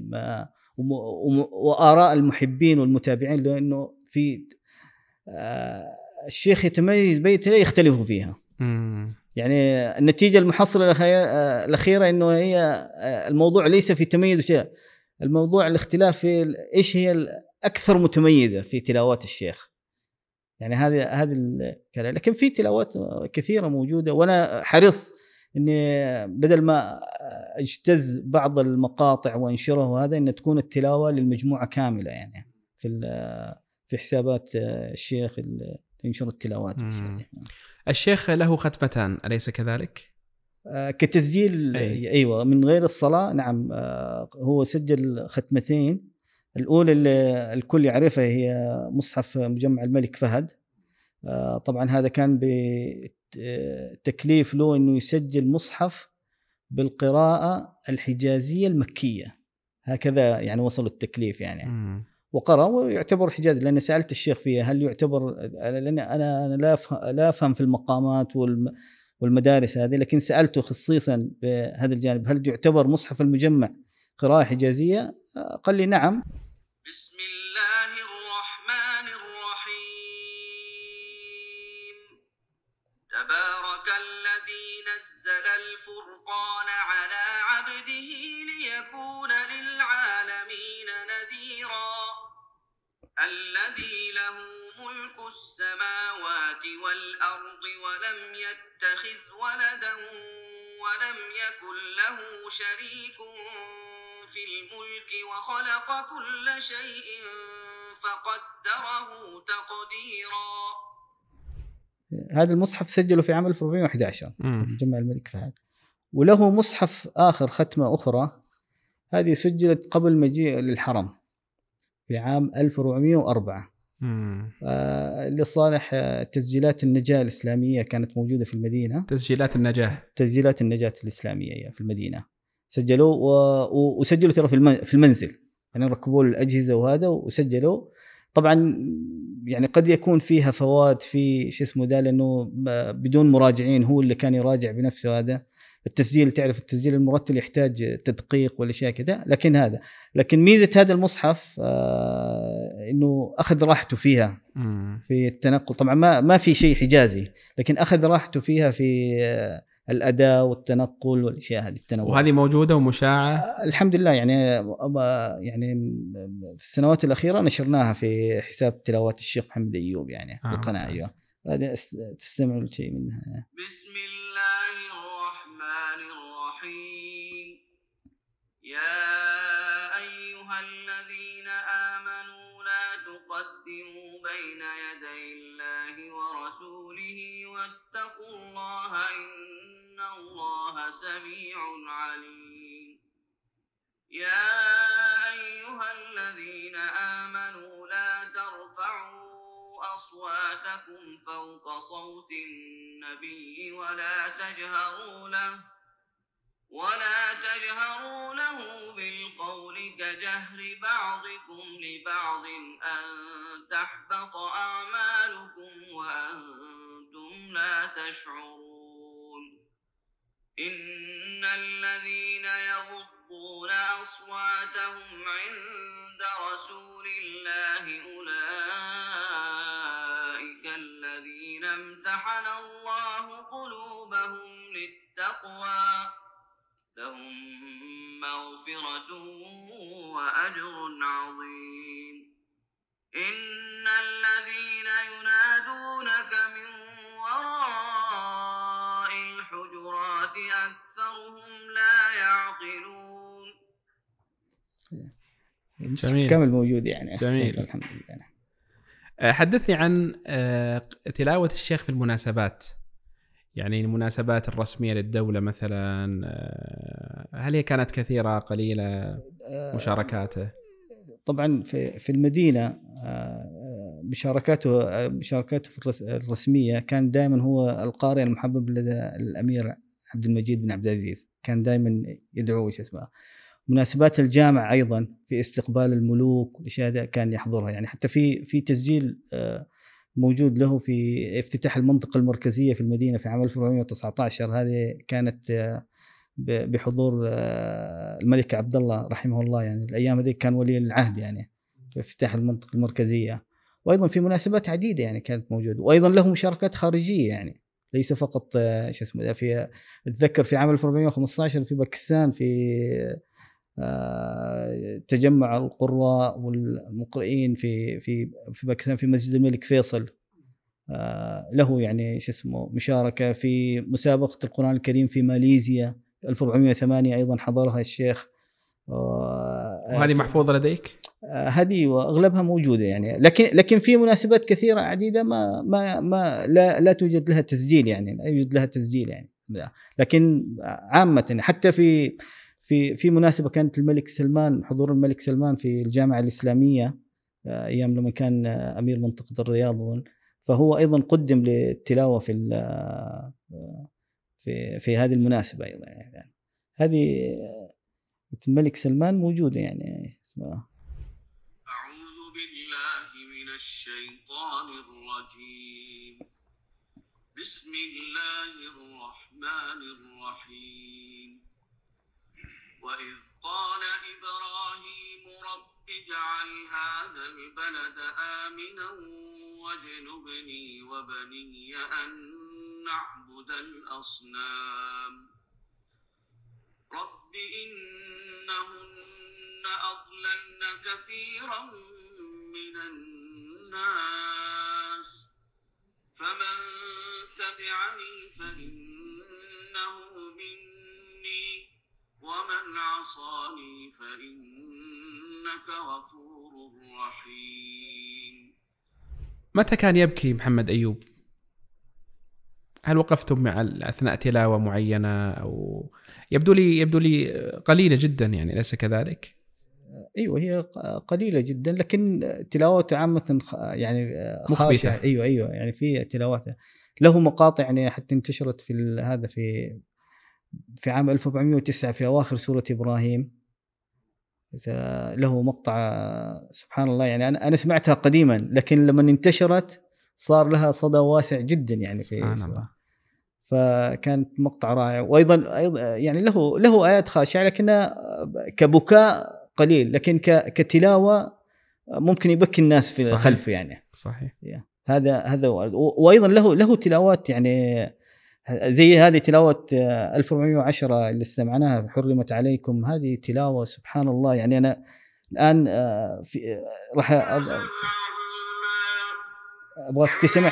واراء المحبين والمتابعين لانه في آه، الشيخ يتميز بيت لا يختلفوا فيها يعني النتيجه المحصله آه، الاخيره انه هي آه، الموضوع ليس في تميز شيء الموضوع الاختلاف في ايش هي الاكثر متميزه في تلاوات الشيخ يعني هذه هذه لكن في تلاوات كثيره موجوده وانا حرصت اني بدل ما اجتز بعض المقاطع وانشره وهذا ان تكون التلاوه للمجموعه كامله يعني في في حسابات الشيخ اللي تنشر التلاوات يعني. الشيخ له ختمتان اليس كذلك؟ آه، كتسجيل أي. ايوه من غير الصلاه نعم آه، هو سجل ختمتين الاولى اللي الكل يعرفها هي مصحف مجمع الملك فهد آه، طبعا هذا كان بتكليف له انه يسجل مصحف بالقراءه الحجازيه المكيه هكذا يعني وصل التكليف يعني وقرا ويعتبر حجاز لاني سالت الشيخ فيها هل يعتبر لان انا انا لا افهم لا افهم في المقامات والمدارس هذه لكن سالته خصيصا بهذا الجانب هل يعتبر مصحف المجمع قراءه حجازيه؟ آه، قال لي نعم بسم الله السماوات والأرض ولم يتخذ ولدا ولم يكن له شريك في الملك وخلق كل شيء فقدره تقديرا هذا المصحف سجله في عام 1411 جمع الملك فهد وله مصحف آخر ختمة أخرى هذه سجلت قبل مجيء للحرم في عام 1404 لصالح آه، تسجيلات النجاة الإسلامية كانت موجودة في المدينة تسجيلات النجاة تسجيلات النجاة الإسلامية في المدينة سجلوا و... وسجلوا ترى في المنزل يعني ركبوا الأجهزة وهذا وسجلوا طبعا يعني قد يكون فيها فوات في شو اسمه ده لأنه بدون مراجعين هو اللي كان يراجع بنفسه هذا التسجيل تعرف التسجيل المرتل يحتاج تدقيق والاشياء كذا لكن هذا لكن ميزه هذا المصحف آه انه اخذ راحته فيها في التنقل طبعا ما ما في شيء حجازي لكن اخذ راحته فيها في آه الاداء والتنقل والاشياء هذه التنوع وهذه موجوده ومشاعه آه الحمد لله يعني آه، يعني في السنوات الاخيره نشرناها في حساب تلاوات الشيخ محمد ايوب يعني آه القناه ايوه تستمع لشيء منها بسم الله يا أيها الذين آمنوا لا تقدموا بين يدي الله ورسوله واتقوا الله إن الله سميع عليم يا أيها الذين آمنوا لا ترفعوا أصواتكم فوق صوت النبي ولا تجهروا له ولا تجهروا له بالقول كجهر بعضكم لبعض أن تحبط أعمالكم وأنتم لا تشعرون إن الذين يغضون أصواتهم عند رسول الله أولئك الذين امتحن الله قلوبهم للتقوى لهم مغفرة وأجر عظيم إن الذين ينادونك من وراء الحجرات أكثرهم لا يعقلون جميل كامل موجود يعني جميل الحمد لله آه، حدثني عن آه، تلاوة الشيخ في المناسبات يعني المناسبات الرسمية للدولة مثلا آه، هل هي كانت كثيرة قليلة آه، مشاركاته؟ طبعا في في المدينة آه، مشاركاته مشاركاته الرسمية كان دائما هو القارئ المحبب لدى الأمير عبد المجيد بن عبد العزيز كان دائما يدعوه شو اسمه مناسبات الجامعة أيضا في استقبال الملوك والأشياء كان يحضرها يعني حتى في في تسجيل آه موجود له في افتتاح المنطقة المركزية في المدينة في عام 1419 هذه كانت بحضور الملك عبد الله رحمه الله يعني الأيام هذيك كان ولي العهد يعني في افتتاح المنطقة المركزية وأيضا في مناسبات عديدة يعني كانت موجودة وأيضا له مشاركات خارجية يعني ليس فقط شو اسمه في اتذكر في عام 1415 في باكستان في آه، تجمع القراء والمقرئين في في في باكستان في مسجد الملك فيصل آه، له يعني شو اسمه مشاركه في مسابقه القران الكريم في ماليزيا 1408 ايضا حضرها الشيخ آه، وهذه محفوظه لديك؟ هذه واغلبها موجوده يعني لكن لكن في مناسبات كثيره عديده ما ما ما لا لا توجد لها تسجيل يعني لا يوجد لها تسجيل يعني لكن عامه حتى في في في مناسبه كانت الملك سلمان حضور الملك سلمان في الجامعه الاسلاميه آه، ايام لما كان آه، امير منطقه الرياض فهو ايضا قدم للتلاوه في آه، في في هذه المناسبه ايضا يعني هذه الملك سلمان موجوده يعني اعوذ بالله من الشيطان الرجيم بسم الله الرحمن الرحيم وإذ قال إبراهيم رب اجعل هذا البلد آمنا واجنبني وبني أن نعبد الأصنام رب إنهن أضللن كثيرا من الناس فمن تبعني فإنه مني ومن عصاني فإنك غفور رحيم متى كان يبكي محمد أيوب؟ هل وقفتم مع اثناء تلاوه معينه او يبدو لي يبدو لي قليله جدا يعني ليس كذلك؟ ايوه هي قليله جدا لكن تلاوته عامه يعني مخبته ايوه ايوه يعني في تلاواته له مقاطع يعني حتى انتشرت في هذا في في عام 1409 في أواخر سورة إبراهيم له مقطع سبحان الله يعني أنا أنا سمعتها قديما لكن لما انتشرت صار لها صدى واسع جدا يعني في سبحان الله فكانت مقطع رائع وايضا ايضا يعني له له ايات خاشعه لكنها كبكاء قليل لكن كتلاوه ممكن يبكي الناس في صحيح. الخلف يعني صحيح هذا هذا وايضا له له تلاوات يعني زي هذه تلاوة 1410 آه، اللي استمعناها حرمت عليكم هذه تلاوة سبحان الله يعني أنا الآن آه، آه، راح أبغى تسمع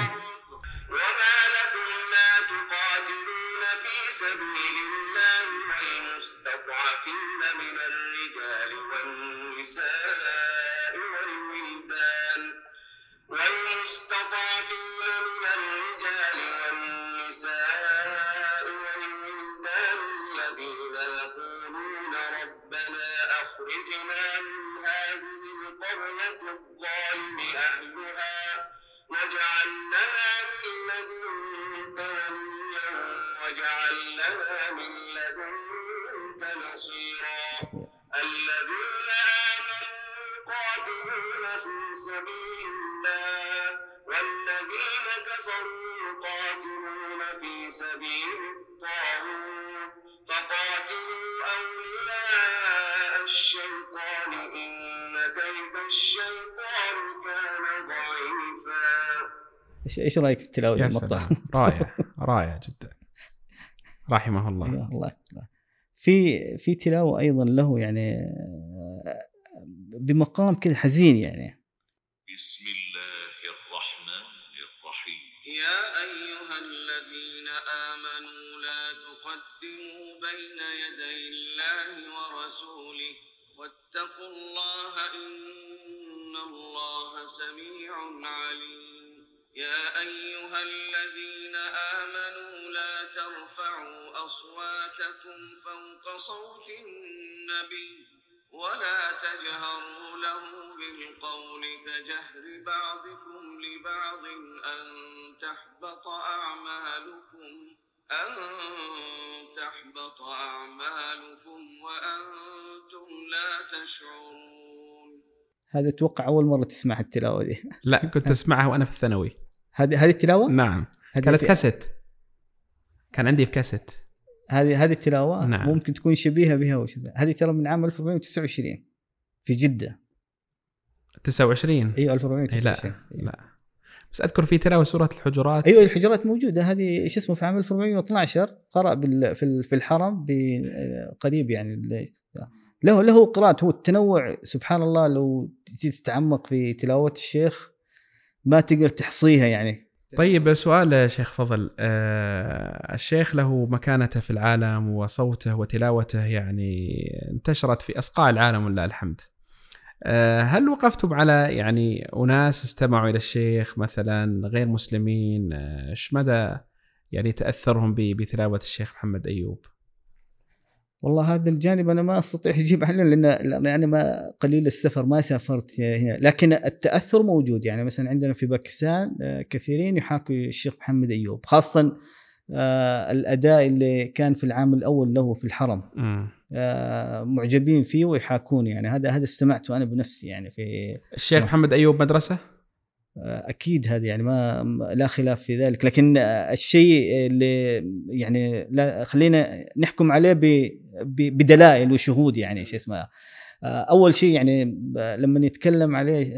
فقاتلوا الشيطان إن الشيطان كان ضعيفا ايش رايك في التلاوه المقطع؟ رائع رائع جدا رحمه الله أيوة، الله في في تلاوه ايضا له يعني آه، بمقام كذا حزين يعني بسم الله الله سميع عليم يا أيها الذين آمنوا لا ترفعوا أصواتكم فوق صوت النبي ولا تجهروا له بالقول كجهر بعضكم لبعض أن تحبط أعمالكم أن تحبط أعمالكم وأنتم لا تشعرون هذا اتوقع اول مره تسمع التلاوه دي لا كنت اسمعها وانا في الثانوي هذه هذه التلاوه؟ نعم كانت في... كاسيت كان عندي في كاسيت هذه هذه التلاوه نعم. ممكن تكون شبيهه بها او هذه ترى من عام 1429 في جده 29 ايوه 1429 لا لا بس اذكر في تلاوه سوره الحجرات ايوه الحجرات موجوده هذه شو اسمه في عام 1412 قرا في الحرم قريب يعني له له قراءات هو التنوع سبحان الله لو تتعمق في تلاوه الشيخ ما تقدر تحصيها يعني طيب سؤال شيخ فضل آه الشيخ له مكانته في العالم وصوته وتلاوته يعني انتشرت في أصقاع العالم ولله الحمد آه هل وقفتم على يعني أناس استمعوا إلى الشيخ مثلا غير مسلمين آه، ايش آه مدى يعني تأثرهم بتلاوة الشيخ محمد أيوب والله هذا الجانب انا ما استطيع اجيب عنه لان يعني ما قليل السفر ما سافرت هنا يعني، لكن التاثر موجود يعني مثلا عندنا في باكستان آه، كثيرين يحاكوا الشيخ محمد ايوب خاصه آه، الاداء اللي كان في العام الاول له في الحرم آه، معجبين فيه ويحاكون يعني هذا هذا استمعته انا بنفسي يعني في الشيخ محمد ايوب مدرسه اكيد هذا يعني ما لا خلاف في ذلك لكن الشيء اللي يعني لا خلينا نحكم عليه بدلائل وشهود يعني شو اسمه اول شيء يعني لما يتكلم عليه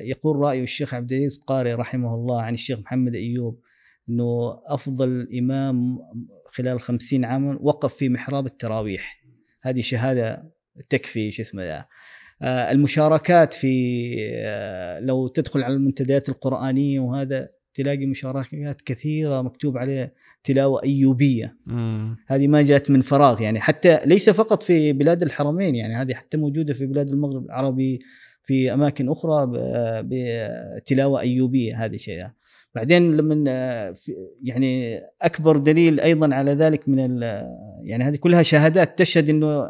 يقول رايه الشيخ عبد العزيز قاري رحمه الله عن الشيخ محمد ايوب انه افضل امام خلال خمسين عاما وقف في محراب التراويح هذه شهاده تكفي شو اسمه آه، المشاركات في آه، لو تدخل على المنتديات القرآنية وهذا تلاقي مشاركات كثيرة مكتوب عليها تلاوة أيوبية مم. هذه ما جاءت من فراغ يعني حتى ليس فقط في بلاد الحرمين يعني هذه حتى موجودة في بلاد المغرب العربي في أماكن أخرى بتلاوة أيوبية هذه شيء بعدين لما آه، يعني أكبر دليل أيضا على ذلك من يعني هذه كلها شهادات تشهد أنه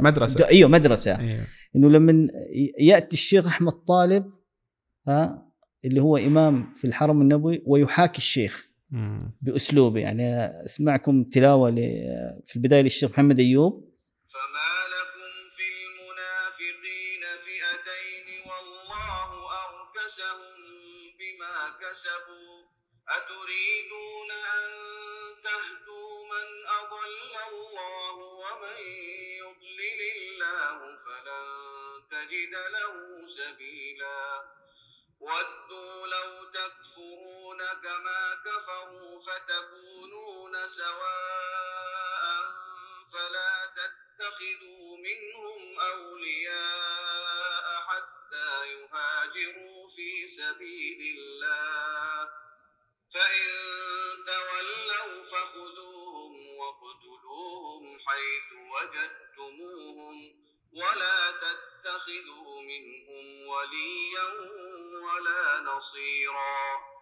مدرسة أيوه مدرسة أيوه. انه لما ياتي الشيخ احمد طالب ها اللي هو امام في الحرم النبوي ويحاكي الشيخ باسلوبه يعني اسمعكم تلاوه في البدايه للشيخ محمد ايوب فما لكم في المنافقين فئتين والله بما كسبوا أتريدون أن تهتدوا تجد له سبيلا ودوا لو تكفرون كما كفروا فتكونون سواء فلا تتخذوا منهم أولياء حتى يهاجروا في سبيل الله فإن تولوا فخذوهم واقتلوهم حيث وجدتموهم ولا تتخذوا تتخذوا منهم وليا ولا نصيرا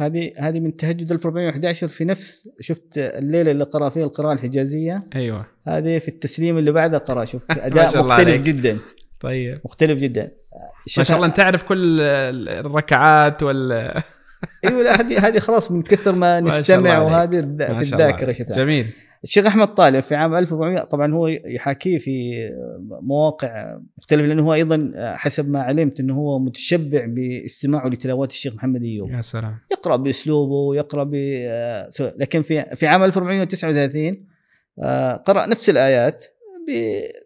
هذه هذه من تهجد 1411 في نفس شفت الليله اللي قرا فيها القراءه الحجازيه ايوه هذه في التسليم اللي بعده قرا شوف اداء مختلف جدا طيب مختلف جدا ما شاء الله انت تعرف كل الركعات وال ايوه هذه هذه خلاص من كثر ما نستمع وهذه في الذاكره جميل الشيخ احمد طالب في عام 1400 طبعا هو يحاكيه في مواقع مختلفه لانه هو ايضا حسب ما علمت انه هو متشبع باستماعه لتلاوات الشيخ محمد ايوب يا سلام يقرا باسلوبه ويقرا ب لكن في في عام 1439 آه، قرا نفس الايات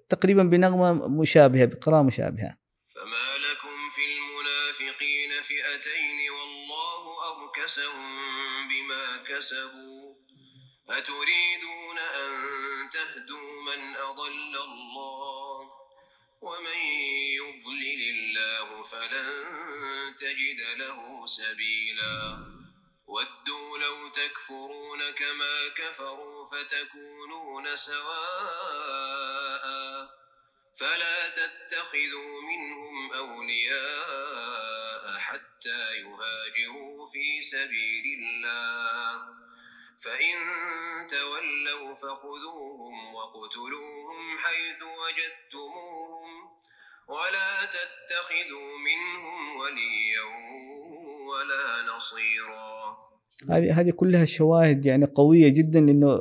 تقريبا بنغمه مشابهه بقراءه مشابهه فما لكم في المنافقين فئتين والله اركسهم بما كسبوا أتريد ومن يضلل الله فلن تجد له سبيلا ودوا لو تكفرون كما كفروا فتكونون سواء فلا تتخذوا منهم أولياء حتى يهاجروا في سبيل الله فإن تولوا فخذوهم وقتلوهم حيث وجدتموهم ولا تتخذوا منهم وليا ولا نصيرا هذه هذه كلها شواهد يعني قويه جدا انه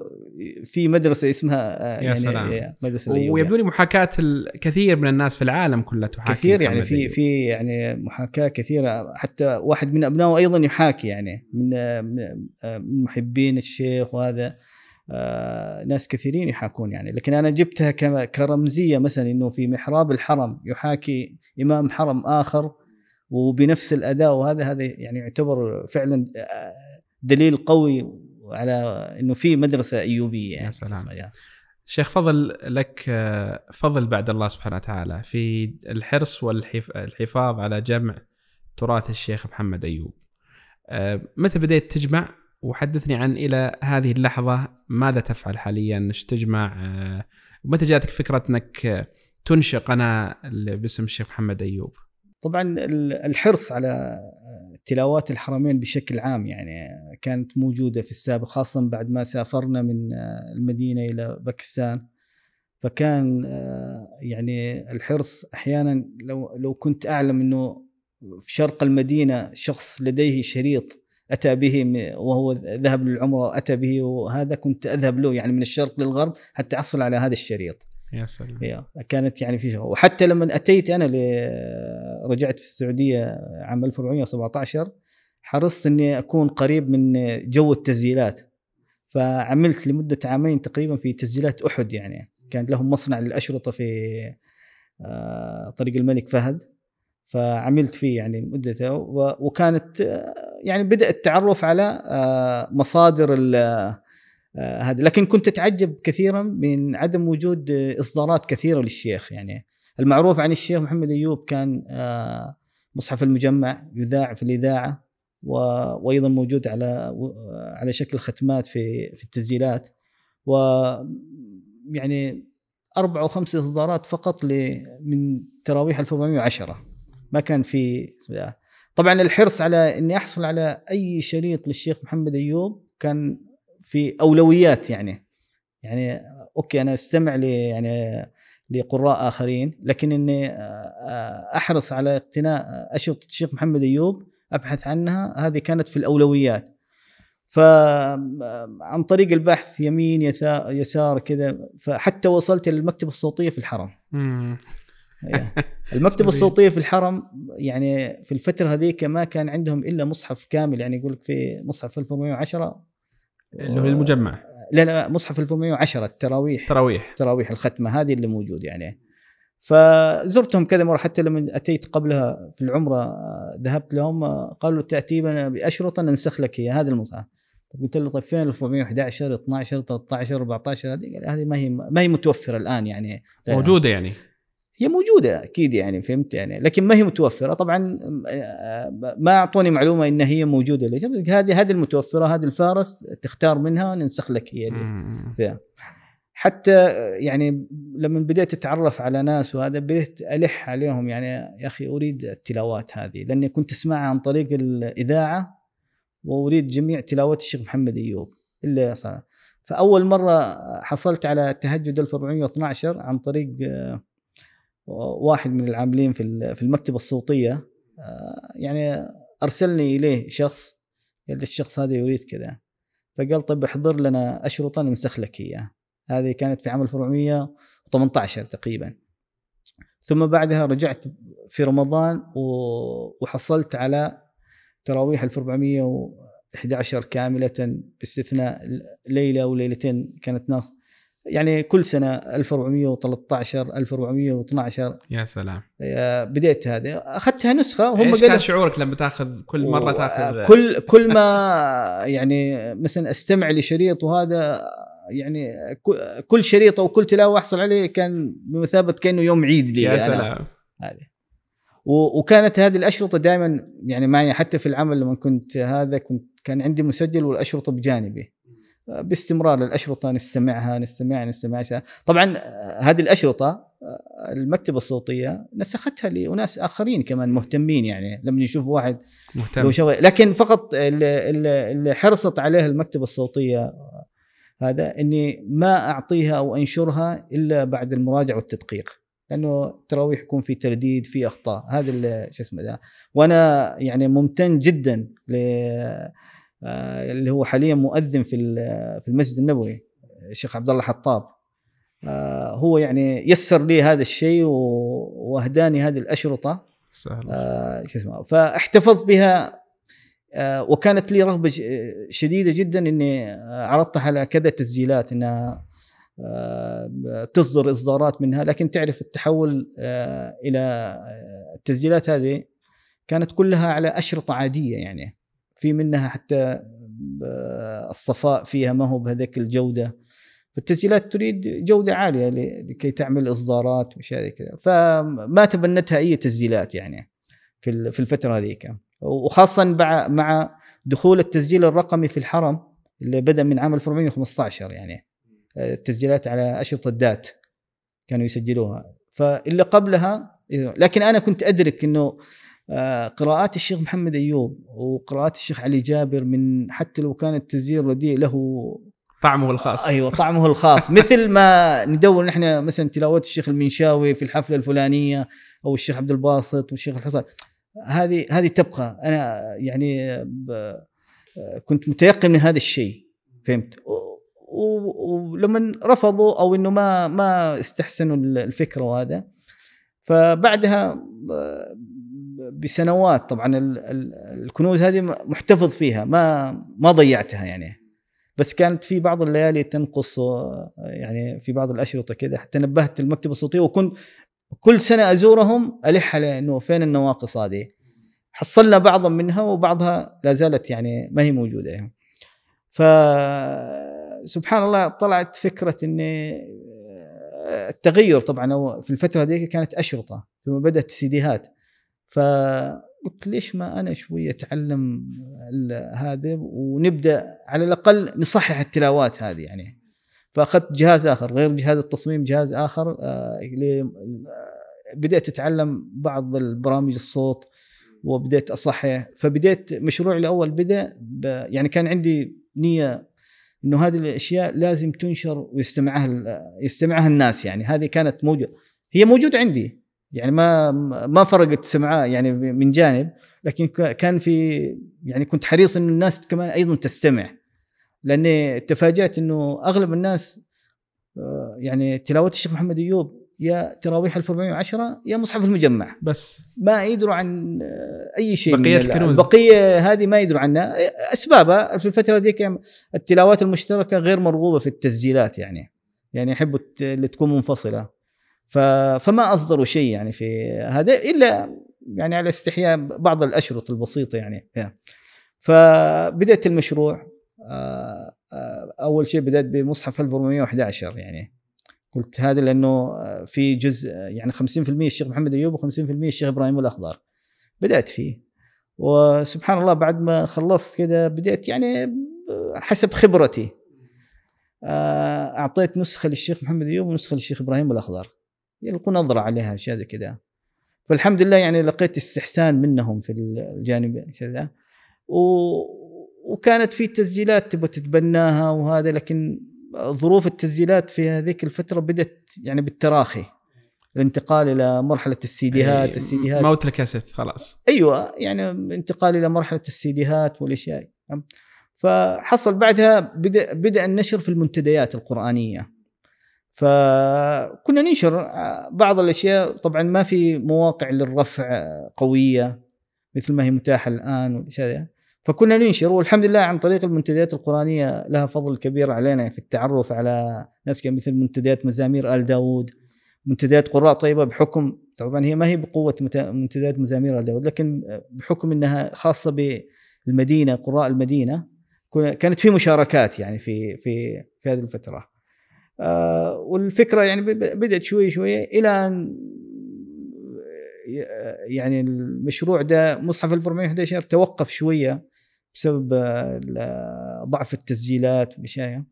في مدرسه اسمها آه، يعني يا سلام. آه، مدرسه الايوبيه ويبدو لي محاكاه الكثير من الناس في العالم كلها تحاكي كثير يعني في في يعني محاكاه كثيره حتى واحد من ابنائه ايضا يحاكي يعني من آه، محبين الشيخ وهذا ناس كثيرين يحاكون يعني لكن انا جبتها كرمزيه مثلا انه في محراب الحرم يحاكي امام حرم اخر وبنفس الاداء وهذا هذا يعني يعتبر فعلا دليل قوي على انه في مدرسه ايوبيه يعني يا سلام. شيخ فضل لك فضل بعد الله سبحانه وتعالى في الحرص والحفاظ على جمع تراث الشيخ محمد ايوب آه، متى بديت تجمع وحدثني عن الى هذه اللحظه ماذا تفعل حاليا ايش تجمع آه، متى جاتك فكره انك تنشئ قناه باسم الشيخ محمد ايوب طبعا الحرص على تلاوات الحرمين بشكل عام يعني كانت موجودة في السابق خاصة بعد ما سافرنا من آه، المدينة إلى باكستان فكان آه، يعني الحرص أحيانا لو, لو كنت أعلم أنه في شرق المدينة شخص لديه شريط أتى به وهو ذهب للعمرة أتى به وهذا كنت أذهب له يعني من الشرق للغرب حتى أحصل على هذا الشريط يا سلام yeah. كانت يعني في شغل. وحتى لما اتيت انا رجعت في السعوديه عام 1417 حرصت اني اكون قريب من جو التسجيلات فعملت لمده عامين تقريبا في تسجيلات احد يعني كان لهم مصنع للاشرطه في آه، طريق الملك فهد فعملت فيه يعني مدته وكانت آه، يعني بدا التعرف على آه، مصادر آه، هذا لكن كنت اتعجب كثيرا من عدم وجود اصدارات كثيره للشيخ يعني المعروف عن الشيخ محمد ايوب كان آه، مصحف المجمع يذاع في الاذاعه وايضا موجود على على شكل ختمات في في التسجيلات و يعني اربع او خمس اصدارات فقط من تراويح 1410 ما كان في إيه، طبعا الحرص على اني احصل على اي شريط للشيخ محمد ايوب كان في اولويات يعني يعني اوكي انا استمع لي يعني لقراء اخرين لكن اني آه، آه، احرص على اقتناء آه، اشرطه الشيخ محمد ايوب ابحث عنها هذه كانت في الاولويات فعن طريق البحث يمين يسار كذا فحتى وصلت للمكتبه الصوتيه في الحرم إيه. المكتبة الصوتية في الحرم يعني في الفترة هذيك ما كان عندهم إلا مصحف كامل يعني يقول لك في مصحف 1410 اللي هو المجمع آه، لا لا مصحف 1810 التراويح تراويح تراويح الختمه هذه اللي موجود يعني فزرتهم كذا مره حتى لما اتيت قبلها في العمره آه، ذهبت لهم آه، قالوا تاتينا باشرطه ننسخ لك هي هذا المصحف قلت له طيب فين 411 12 13 14 هذه هذه ما هي ما هي متوفره الان يعني موجوده يعني هي موجوده اكيد يعني فهمت يعني لكن ما هي متوفره طبعا آه، ما اعطوني معلومه ان هي موجوده هذه هذه المتوفره هذه الفارس تختار منها ننسخ لك هي دي. حتى يعني لما بديت اتعرف على ناس وهذا بديت الح عليهم يعني يا اخي اريد التلاوات هذه لاني كنت اسمعها عن طريق الاذاعه واريد جميع تلاوات الشيخ محمد ايوب الا فاول مره حصلت على تهجد 1412 عن طريق آه، واحد من العاملين في في المكتبه الصوتيه آه، يعني ارسلني اليه شخص قال لي الشخص هذا يريد كذا فقال طيب احضر لنا اشرطه ننسخ لك اياها هذه كانت في عام 1418 تقريبا ثم بعدها رجعت في رمضان وحصلت على تراويح 1411 كامله باستثناء ليله او ليلتين كانت ناقص يعني كل سنه 1413 1412 يا سلام بديت هذه اخذتها نسخه هم ايش كان شعورك لما تاخذ كل مره تاخذ كل كل ما يعني مثلا استمع لشريط وهذا يعني كل شريط او كل تلاوه احصل عليه كان بمثابه كانه يوم عيد لي يا سلام هذه وكانت هذه الاشرطه دائما يعني معي حتى في العمل لما كنت هذا كنت كان عندي مسجل والاشرطه بجانبي باستمرار الاشرطه نستمعها نستمع نستمع طبعا آه، هذه الاشرطه آه، المكتبه الصوتيه نسختها لاناس اخرين كمان مهتمين يعني لما يشوف واحد مهتم لو لكن فقط اللي حرصت عليه المكتبه الصوتيه آه، هذا اني ما اعطيها او انشرها الا بعد المراجعه والتدقيق لانه التراويح يكون في ترديد في اخطاء هذا شو اسمه ده وانا يعني ممتن جدا ل آه، اللي هو حاليا مؤذن في في المسجد النبوي الشيخ عبد الله حطاب آه، هو يعني يسر لي هذا الشيء واهداني هذه الاشرطه سهل. آه، فاحتفظت بها وكانت لي رغبه شديده جدا اني عرضتها على كذا تسجيلات انها تصدر اصدارات منها لكن تعرف التحول الى التسجيلات هذه كانت كلها على اشرطه عاديه يعني في منها حتى الصفاء فيها ما هو بهذيك الجوده فالتسجيلات تريد جوده عاليه لكي تعمل اصدارات وشيء زي كذا فما تبنتها اي تسجيلات يعني في الفتره هذيك وخاصه مع دخول التسجيل الرقمي في الحرم اللي بدا من عام 1415 يعني التسجيلات على اشرطه الدات كانوا يسجلوها فالا قبلها لكن انا كنت ادرك انه آه، قراءات الشيخ محمد ايوب وقراءات الشيخ علي جابر من حتى لو كان التسجيل رديء له طعمه الخاص آه، ايوه طعمه الخاص مثل ما ندور نحن مثلا تلاوات الشيخ المنشاوي في الحفله الفلانيه او الشيخ عبد الباسط والشيخ الحسن هذه هذه تبقى انا يعني كنت متيقن من هذا الشيء فهمت ولما رفضوا او انه ما ما استحسنوا الفكره وهذا فبعدها بسنوات طبعا الكنوز هذه محتفظ فيها ما ما ضيعتها يعني بس كانت في بعض الليالي تنقص يعني في بعض الاشرطه كذا حتى نبهت المكتبه الصوتيه وكنت كل سنه ازورهم الح على انه فين النواقص هذه حصلنا بعضا منها وبعضها لا زالت يعني ما هي موجوده يعني. ف سبحان الله طلعت فكره اني آه، التغير طبعا في الفتره ذيك كانت اشرطه ثم بدات سيديهات فقلت ليش ما انا شوي اتعلم هذا ونبدا على الاقل نصحح التلاوات هذه يعني فاخذت جهاز اخر غير جهاز التصميم جهاز اخر آه، آه، بدات اتعلم بعض البرامج الصوت وبديت اصحح فبديت مشروعي الاول بدا يعني كان عندي نيه انه هذه الاشياء لازم تنشر ويستمعها يستمعها الناس يعني هذه كانت موجوده هي موجوده عندي يعني ما ما فرقت سمعاء يعني من جانب لكن كان في يعني كنت حريص انه الناس كمان ايضا تستمع لاني تفاجات انه اغلب الناس آه، يعني تلاوه الشيخ محمد ايوب يا تراويح 1410 يا مصحف المجمع بس ما يدروا عن اي شيء بقيه الكنوز البقيه هذه ما يدروا عنها اسبابها في الفتره ذيك يعني التلاوات المشتركه غير مرغوبه في التسجيلات يعني يعني يحبوا اللي تكون منفصله فما اصدروا شيء يعني في هذا الا يعني على استحياء بعض الاشرطه البسيطه يعني فبدات المشروع آه، آه، اول شيء بدات بمصحف 1411 يعني قلت هذا لانه آه، في جزء يعني 50% الشيخ محمد ايوب و50% الشيخ ابراهيم الاخضر بدات فيه وسبحان الله بعد ما خلصت كده بدات يعني حسب خبرتي اعطيت نسخه للشيخ محمد ايوب ونسخه للشيخ ابراهيم الاخضر يلقوا نظره عليها اشياء زي كذا فالحمد لله يعني لقيت استحسان منهم في الجانب كذا و... وكانت في تسجيلات تبغى تتبناها وهذا لكن ظروف التسجيلات في هذيك الفتره بدات يعني بالتراخي الانتقال الى مرحله السيديهات السيديهات موت الكاسيت خلاص ايوه يعني انتقال الى مرحله السيديهات والاشياء فحصل بعدها بدا بدا النشر في المنتديات القرانيه فكنا ننشر بعض الاشياء طبعا ما في مواقع للرفع قويه مثل ما هي متاحه الان والاشياء فكنا ننشر والحمد لله عن طريق المنتديات القرآنية لها فضل كبير علينا في التعرف على ناس مثل منتديات مزامير آل داوود منتديات قراء طيبة بحكم طبعا هي ما هي بقوة منتديات مزامير آل داوود لكن بحكم أنها خاصة بالمدينة قراء المدينة كانت في مشاركات يعني في في في هذه الفترة آه، والفكره يعني بدات شوي شوي الى ان آه، يعني المشروع ده مصحف 1411 توقف شويه بسبب آه، ضعف التسجيلات واشياء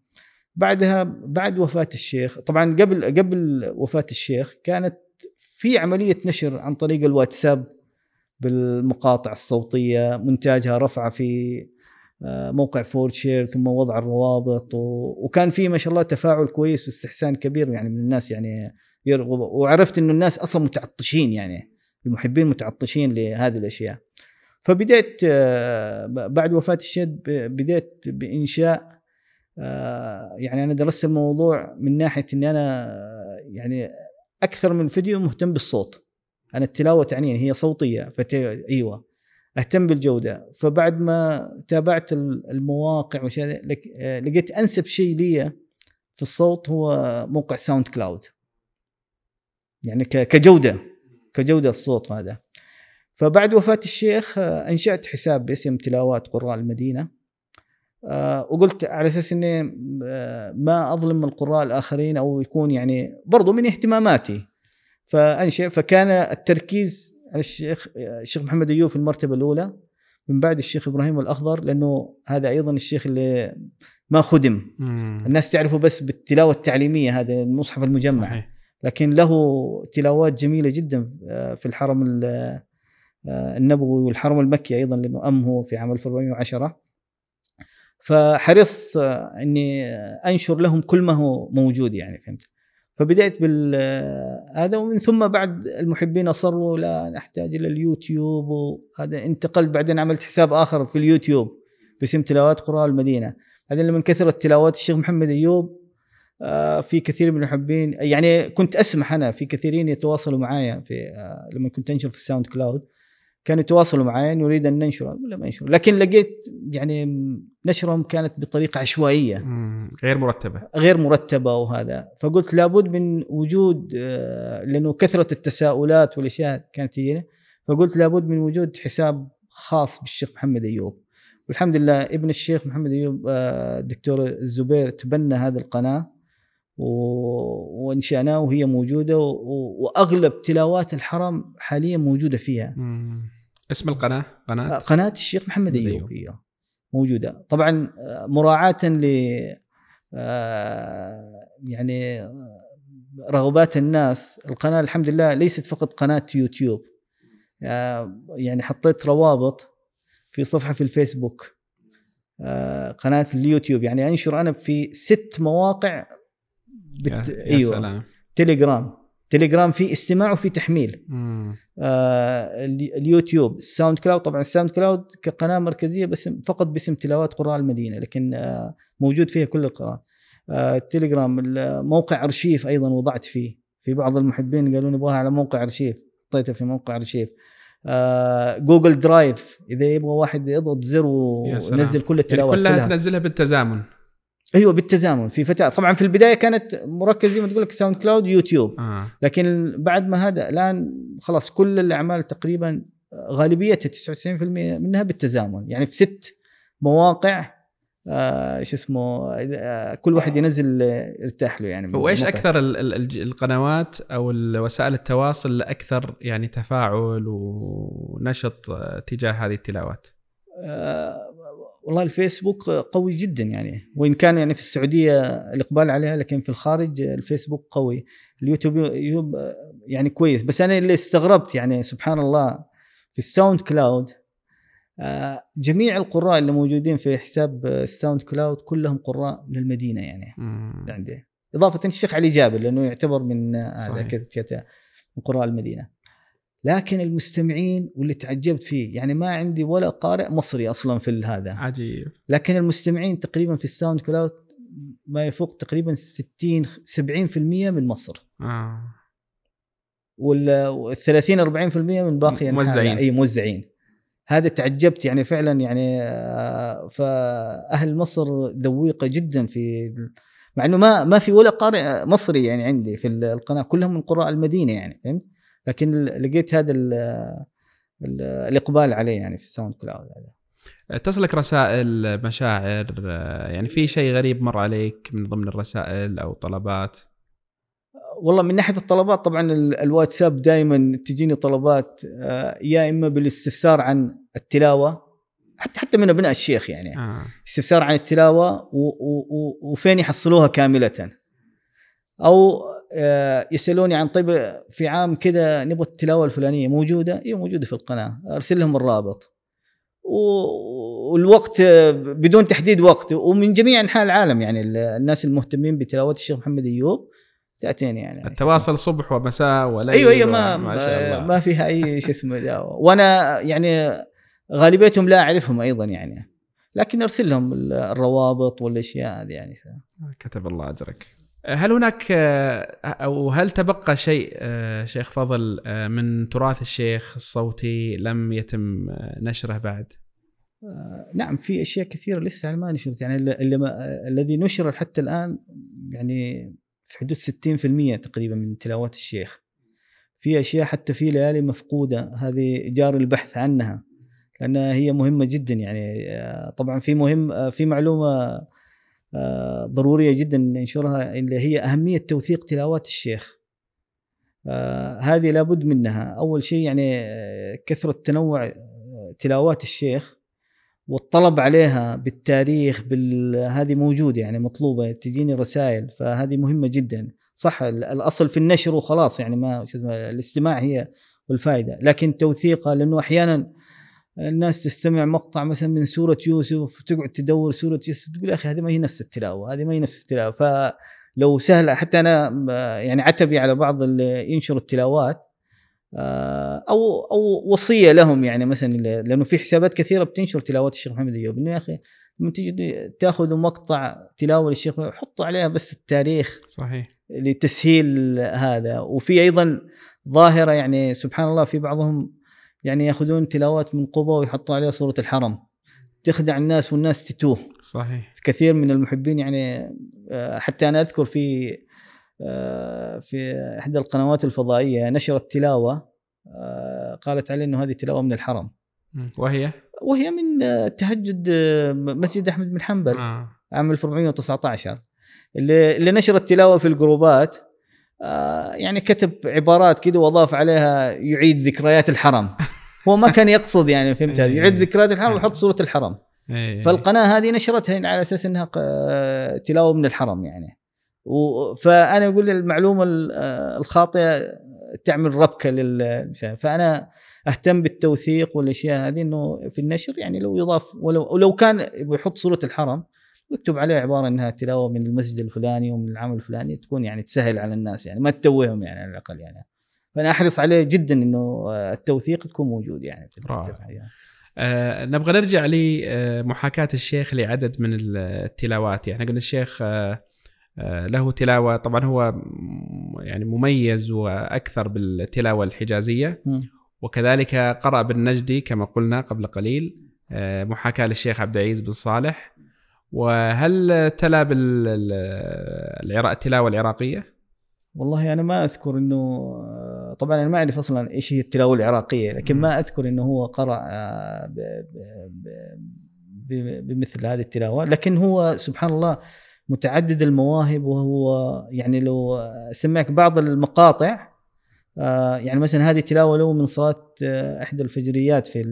بعدها بعد وفاه الشيخ طبعا قبل قبل وفاه الشيخ كانت في عمليه نشر عن طريق الواتساب بالمقاطع الصوتيه مونتاجها رفعه في آه، موقع فورشير ثم وضع الروابط وكان في ما شاء الله تفاعل كويس واستحسان كبير يعني من الناس يعني يرغب وعرفت انه الناس اصلا متعطشين يعني المحبين متعطشين لهذه الاشياء فبدأت آه، بعد وفاة الشيد بدأت بإنشاء آه، يعني أنا درست الموضوع من ناحية أني أنا يعني أكثر من فيديو مهتم بالصوت أنا التلاوة تعنيني هي صوتية فت... أيوة اهتم بالجوده فبعد ما تابعت المواقع وشيء آه، لقيت انسب شيء لي في الصوت هو موقع ساوند كلاود يعني كجوده كجوده الصوت هذا فبعد وفاه الشيخ آه، انشات حساب باسم تلاوات قراء المدينه آه، وقلت على اساس اني ما اظلم القراء الاخرين او يكون يعني برضو من اهتماماتي فانشئ فكان التركيز الشيخ الشيخ محمد ايوب في المرتبه الاولى من بعد الشيخ ابراهيم الاخضر لانه هذا ايضا الشيخ اللي ما خدم مم. الناس تعرفه بس بالتلاوه التعليميه هذا المصحف المجمع صحيح. لكن له تلاوات جميله جدا آه، في الحرم آه، النبوي والحرم المكي ايضا لانه امه في عام 1410 فحرصت آه، اني انشر لهم كل ما هو موجود يعني فهمت فبدأت بال هذا ومن ثم بعد المحبين أصروا لا نحتاج إلى اليوتيوب وهذا انتقلت بعدين عملت حساب آخر في اليوتيوب باسم تلاوات قراء المدينة بعدين لما كثرت تلاوات الشيخ محمد أيوب آه، في كثير من المحبين يعني كنت أسمح أنا في كثيرين يتواصلوا معايا في آه، لما كنت أنشر في الساوند كلاود كانوا يتواصلوا معي نريد ان ننشر ولا ما ينشر لكن لقيت يعني نشرهم كانت بطريقه عشوائيه غير مرتبه غير مرتبه وهذا فقلت لابد من وجود آه، لانه كثره التساؤلات والاشياء كانت هي فقلت لابد من وجود حساب خاص بالشيخ محمد ايوب والحمد لله ابن الشيخ محمد ايوب الدكتور آه، الزبير تبنى هذه القناه وانشأناه وهي موجوده واغلب تلاوات الحرم حاليا موجوده فيها. مم. اسم القناه قناه آه، قناه الشيخ محمد ايوب ايوه موجوده طبعا آه، مراعاه ل آه، يعني رغبات الناس القناه الحمد لله ليست فقط قناه يوتيوب يعني حطيت روابط في صفحه في الفيسبوك قناه اليوتيوب يعني انشر انا في ست مواقع بت... يا ايوه سلام. تليجرام تليجرام في استماع وفي تحميل آه اليوتيوب الساوند كلاود طبعا الساوند كلاود كقناه مركزيه بس فقط باسم تلاوات قراء المدينه لكن آه موجود فيها كل القراءات آه التليجرام موقع ارشيف ايضا وضعت فيه في بعض المحبين قالوا نبغاها على موقع ارشيف حطيتها في موقع ارشيف آه، جوجل درايف اذا يبغى واحد يضغط زر وينزل كل يعني التلاوات يعني كلها, كلها تنزلها بالتزامن ايوه بالتزامن في فتاه طبعا في البدايه كانت مركز زي ما تقول لك ساوند كلاود يوتيوب آه. لكن بعد ما هذا الان خلاص كل الاعمال تقريبا غالبيتها 99% منها بالتزامن يعني في ست مواقع آه شو اسمه آه كل واحد ينزل يرتاح له يعني وايش اكثر القنوات او وسائل التواصل الاكثر يعني تفاعل ونشط تجاه هذه التلاوات؟ آه والله الفيسبوك قوي جدا يعني وان كان يعني في السعوديه الاقبال عليها لكن في الخارج الفيسبوك قوي اليوتيوب يعني كويس بس انا اللي استغربت يعني سبحان الله في الساوند كلاود آه، جميع القراء اللي موجودين في حساب الساوند كلاود كلهم قراء من المدينه يعني عندي اضافه الشيخ علي جابر لانه يعتبر من هذا من قراء المدينه لكن المستمعين واللي تعجبت فيه يعني ما عندي ولا قارئ مصري اصلا في هذا عجيب لكن المستمعين تقريبا في الساوند كلاود ما يفوق تقريبا 60 70% من مصر اه وال 30 40% من باقي موزعين اي موزعين هذا تعجبت يعني فعلا يعني آه، فاهل مصر ذويقه جدا في مع انه ما ما في ولا قارئ مصري يعني عندي في القناه كلهم من قراء المدينه يعني فهمت؟ لكن لقيت هذا الـ الـ الاقبال عليه يعني في الساوند كلاود يعني. أه، تصلك رسائل مشاعر أه، يعني في شيء غريب مر عليك من ضمن الرسائل او طلبات والله من ناحيه الطلبات طبعا الواتساب دائما تجيني طلبات أه، يا اما بالاستفسار عن التلاوه حتى حتى من ابناء الشيخ يعني آه. استفسار عن التلاوه وفين يحصلوها كامله او آه، يسالوني عن طيب في عام كذا نبغى التلاوه الفلانيه موجوده؟ اي موجوده في القناه، ارسل لهم الرابط. والوقت بدون تحديد وقت ومن جميع انحاء العالم يعني الناس المهتمين بتلاوه الشيخ محمد ايوب تاتيني يعني التواصل صبح ومساء وليل ايوه ايوه ما ما, شاء الله. ما فيها اي شو اسمه وانا يعني غالبيتهم لا اعرفهم ايضا يعني لكن ارسل لهم الروابط والاشياء هذه يعني كتب الله اجرك هل هناك آه، او هل تبقى شيء آه، شيخ فضل آه، من تراث الشيخ الصوتي لم يتم نشره بعد؟ نعم في اشياء كثيره لسه ما نشرت يعني اللي ما الذي نشر حتى الان يعني في حدود 60% تقريبا من تلاوات الشيخ. في اشياء حتى في ليالي مفقوده هذه جار البحث عنها لانها هي مهمه جدا يعني طبعا في مهم في معلومه آه، ضروريه جدا ننشرها اللي هي اهميه توثيق تلاوات الشيخ. آه، هذه لابد منها، اول شيء يعني آه، كثره تنوع تلاوات الشيخ والطلب عليها بالتاريخ بال... هذه موجوده يعني مطلوبه تجيني رسائل فهذه مهمه جدا صح الاصل في النشر وخلاص يعني ما شو اسمه الاستماع هي والفائده لكن توثيقها لانه احيانا الناس تستمع مقطع مثلا من سوره يوسف وتقعد تدور سوره يوسف تقول يا اخي هذه ما هي نفس التلاوه هذه ما هي نفس التلاوه فلو سهل حتى انا يعني عتبي على بعض اللي ينشروا التلاوات آه، او او وصيه لهم يعني مثلا لانه في حسابات كثيره بتنشر تلاوات الشيخ محمد ايوب انه يا اخي لما تجي تاخذ مقطع تلاوه للشيخ حطوا عليها بس التاريخ صحيح لتسهيل هذا وفي ايضا ظاهره يعني سبحان الله في بعضهم يعني ياخذون تلاوات من قبة ويحطوا عليها صورة الحرم تخدع الناس والناس تتوه صحيح كثير من المحبين يعني آه، حتى انا اذكر في آه، في احدى القنوات الفضائيه نشرت تلاوه آه، قالت عليه انه هذه تلاوه من الحرم وهي وهي من تهجد مسجد احمد بن حنبل آه. عام 1419 اللي, اللي نشر التلاوه في الجروبات آه، يعني كتب عبارات كده واضاف عليها يعيد ذكريات الحرم هو ما كان يقصد يعني فهمت هذه يعيد إيه. ذكريات الحرم ويحط صوره إيه. الحرم إيه. فالقناه هذه نشرتها يعني على اساس انها آه، تلاوه من الحرم يعني فانا اقول المعلومه آه، الخاطئه تعمل ربكه لل فانا اهتم بالتوثيق والاشياء هذه انه في النشر يعني لو يضاف ولو كان يحط صوره الحرم يكتب عليه عباره انها تلاوه من المسجد الفلاني ومن العام الفلاني تكون يعني تسهل على الناس يعني ما تتوههم يعني على الاقل يعني فانا احرص عليه جدا انه آه، التوثيق تكون موجود يعني في يعني. آه نبغى نرجع لمحاكاة آه، الشيخ لعدد من التلاوات يعني قلنا الشيخ آه، له تلاوة طبعا هو يعني مميز وأكثر بالتلاوة الحجازية وكذلك قرأ بالنجدي كما قلنا قبل قليل محاكاة للشيخ عبد العزيز بن صالح وهل تلا التلاوه العراقيه؟ والله انا ما اذكر انه طبعا انا ما اعرف اصلا ايش هي التلاوه العراقيه لكن ما اذكر انه هو قرا آه، بمثل هذه التلاوه لكن هو سبحان الله متعدد المواهب وهو يعني لو سمعك بعض المقاطع آه، يعني مثلا هذه تلاوه له من صلاه آه، احدى الفجريات في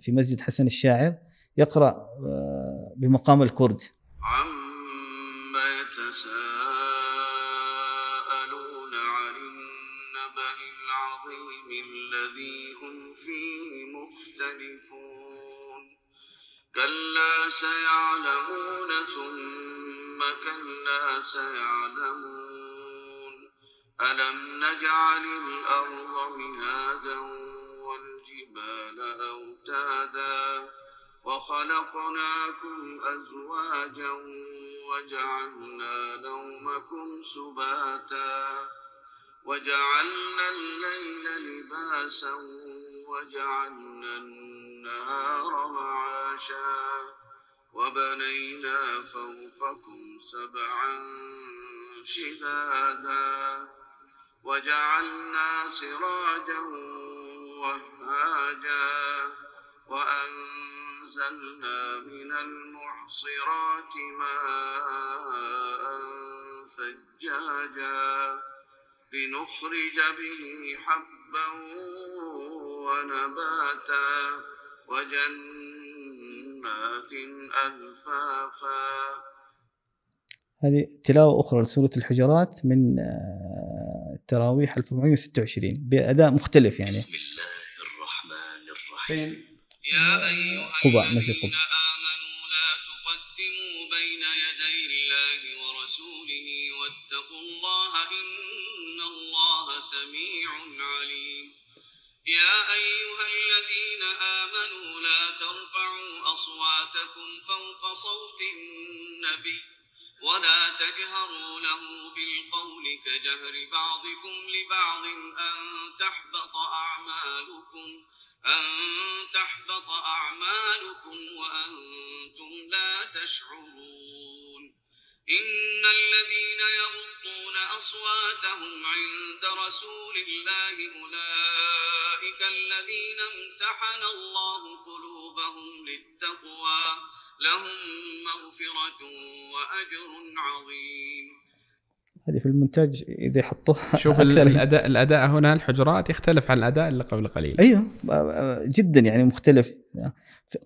في مسجد حسن الشاعر يقرأ آه، بمقام الكرد عما يتساءلون عن النبأ العظيم الذي هم فيه مختلفون كلا سيعلمون ثم كلا سيعلمون ألم نجعل الأرض مهادا والجبال أوتادا وخلقناكم أزواجا وجعلنا نومكم سباتا وجعلنا الليل لباسا وجعلنا النهار معاشا وبنينا فوقكم سبعا شدادا وجعلنا سراجا وهاجا وأن أنزلنا من المعصرات ماء ثجاجا لنخرج به حبا ونباتا وجنات ألفافا هذه تلاوة أخرى لسورة الحجرات من التراويح آه، 1426 بأداء مختلف يعني بسم الله الرحمن الرحيم قباء مسجد قباء يا أيها الذين آمنوا لا ترفعوا أصواتكم فوق صوت النبي ولا تجهروا له بالقول كجهر بعضكم لبعض أن تحبط أعمالكم أن تحبط أعمالكم وأنتم لا تشعرون إن الذين يغضون أصواتهم عند رسول الله أولئك الذين امتحن الله قلوبهم للتقوى لهم مغفرة وأجر عظيم هذه في المونتاج اذا يحطوها شوف الاداء الاداء هنا الحجرات يختلف عن الاداء اللي قبل قليل ايوه جدا يعني مختلف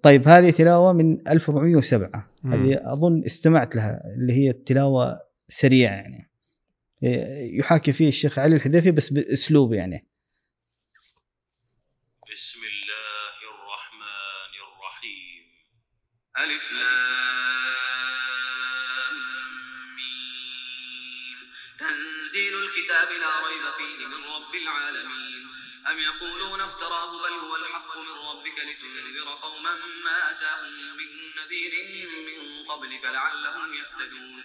طيب هذه تلاوه من 1407 مم. هذه اظن استمعت لها اللي هي التلاوه سريعه يعني إيه، يحاكي فيه الشيخ علي الحذيفي بس باسلوب يعني بسم الله الرحمن الرحيم ألف تنزيل الكتاب لا ريب فيه من رب العالمين أم يقولون افتراه بل هو الحق من ربك لتنذر قوما ما أتاهم من نذير من قبلك لعلهم يهتدون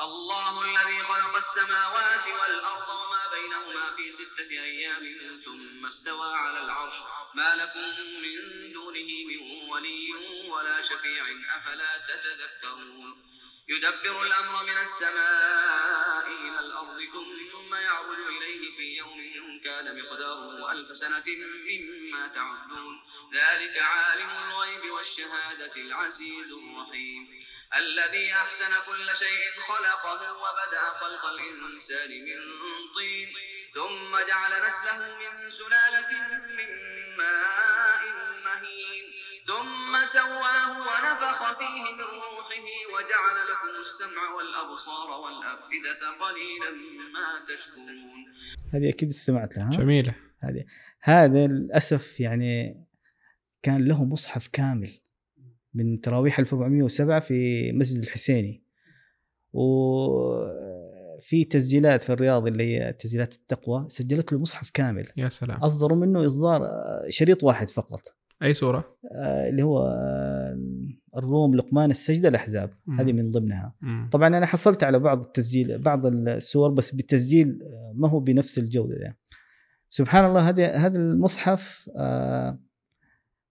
الله الذي خلق السماوات والأرض وما بينهما في ستة أيام ثم استوى على العرش ما لكم من دونه من ولي ولا شفيع أفلا تتذكرون يدبر الأمر من السماء إلى الأرض ثم يعود إليه في يوم كان مقداره ألف سنة مما تعدون ذلك عالم الغيب والشهادة العزيز الرحيم الذي أحسن كل شيء خلقه وبدأ خلق الإنسان من طين ثم جعل نسله من سلالة من ماء مهين ثم سواه ونفخ فيه من روحه وجعل لكم السمع والأبصار والأفئدة قليلا ما تشكرون هذه أكيد استمعت لها جميلة هذه هذا للأسف يعني كان له مصحف كامل من تراويح 1407 في مسجد الحسيني وفي تسجيلات في الرياض اللي هي تسجيلات التقوى سجلت له مصحف كامل يا سلام اصدروا منه اصدار شريط واحد فقط اي سوره؟ آه، اللي هو آه، الروم لقمان السجده الاحزاب مم. هذه من ضمنها مم. طبعا انا حصلت على بعض التسجيل بعض السور بس بالتسجيل آه، ما هو بنفس الجوده يعني. سبحان الله هذا هذا المصحف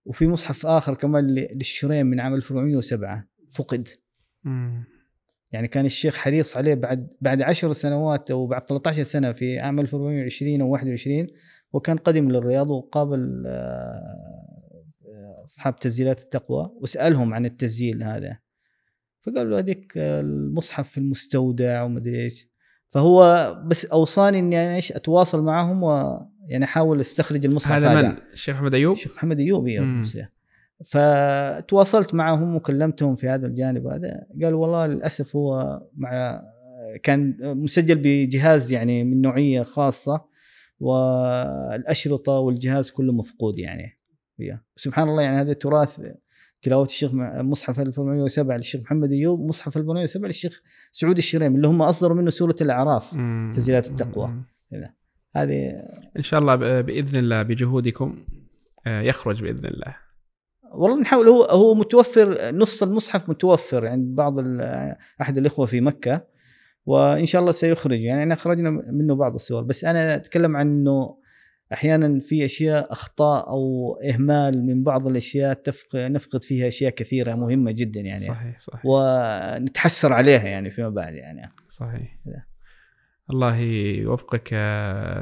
وفي مصحف اخر كمان للشريم من عام 1407 فقد مم. يعني كان الشيخ حريص عليه بعد بعد 10 سنوات او بعد 13 سنه في عام 1420 او 21 وكان قدم للرياض وقابل آه اصحاب تسجيلات التقوى وسالهم عن التسجيل هذا فقال له هذيك المصحف في المستودع ومدري ايش فهو بس اوصاني اني انا يعني ايش اتواصل معهم ويعني احاول استخرج المصحف هذا من؟ الشيخ محمد ايوب؟ الشيخ محمد ايوب ايوه فتواصلت معهم وكلمتهم في هذا الجانب هذا قالوا والله للاسف هو مع كان مسجل بجهاز يعني من نوعيه خاصه والاشرطه والجهاز كله مفقود يعني فيها سبحان الله يعني هذا تراث تلاوه الشيخ مصحف 1407 للشيخ محمد ايوب مصحف 1407 للشيخ سعود الشريم اللي هم اصدروا منه سوره الاعراف تسجيلات التقوى هذه ان شاء الله باذن الله بجهودكم آه، يخرج باذن الله والله نحاول هو هو متوفر نص المصحف متوفر عند بعض احد الاخوه في مكه وان شاء الله سيخرج يعني احنا خرجنا منه بعض الصور بس انا اتكلم عن انه احيانا في اشياء اخطاء او اهمال من بعض الاشياء تفق نفقد فيها اشياء كثيره مهمه جدا يعني صحيح صحيح ونتحسر عليها يعني فيما بعد يعني صحيح ده. الله يوفقك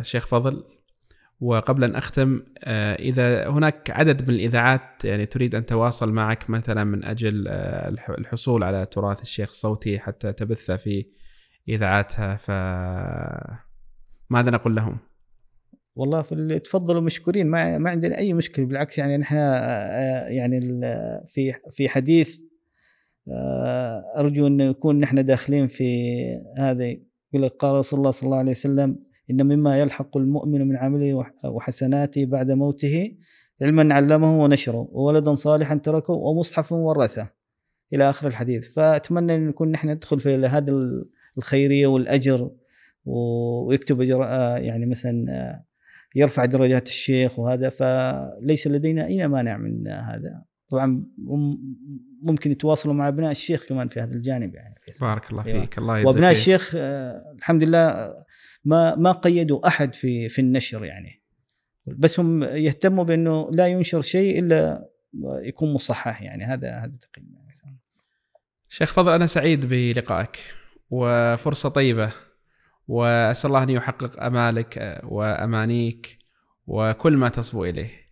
شيخ فضل وقبل ان اختم آه، اذا هناك عدد من الاذاعات يعني تريد ان تواصل معك مثلا من اجل آه، الحصول على تراث الشيخ الصوتي حتى تبثه في اذاعاتها ف ماذا نقول لهم؟ والله في اللي تفضلوا مشكورين ما ما عندنا اي مشكله بالعكس يعني نحن آه، آه، يعني في في حديث آه، ارجو ان يكون نحن داخلين في هذه يقول قال رسول الله صلى الله عليه وسلم ان مما يلحق المؤمن من عمله وحسناته بعد موته علما علمه ونشره وولدا صالحا تركه ومصحف ورثه الى اخر الحديث فاتمنى ان نكون نحن ندخل في هذه الخيريه والاجر ويكتب يعني مثلا يرفع درجات الشيخ وهذا فليس لدينا اي مانع من هذا طبعا ممكن يتواصلوا مع ابناء الشيخ كمان في هذا الجانب يعني بارك الله أيوة. فيك الله يجزاك وابناء الشيخ الحمد لله ما ما قيدوا احد في في النشر يعني بس هم يهتموا بانه لا ينشر شيء الا يكون مصحح يعني هذا هذا تقييم يعني. شيخ فضل انا سعيد بلقائك وفرصه طيبه واسال الله ان يحقق امالك آه، وامانيك وكل ما تصبو اليه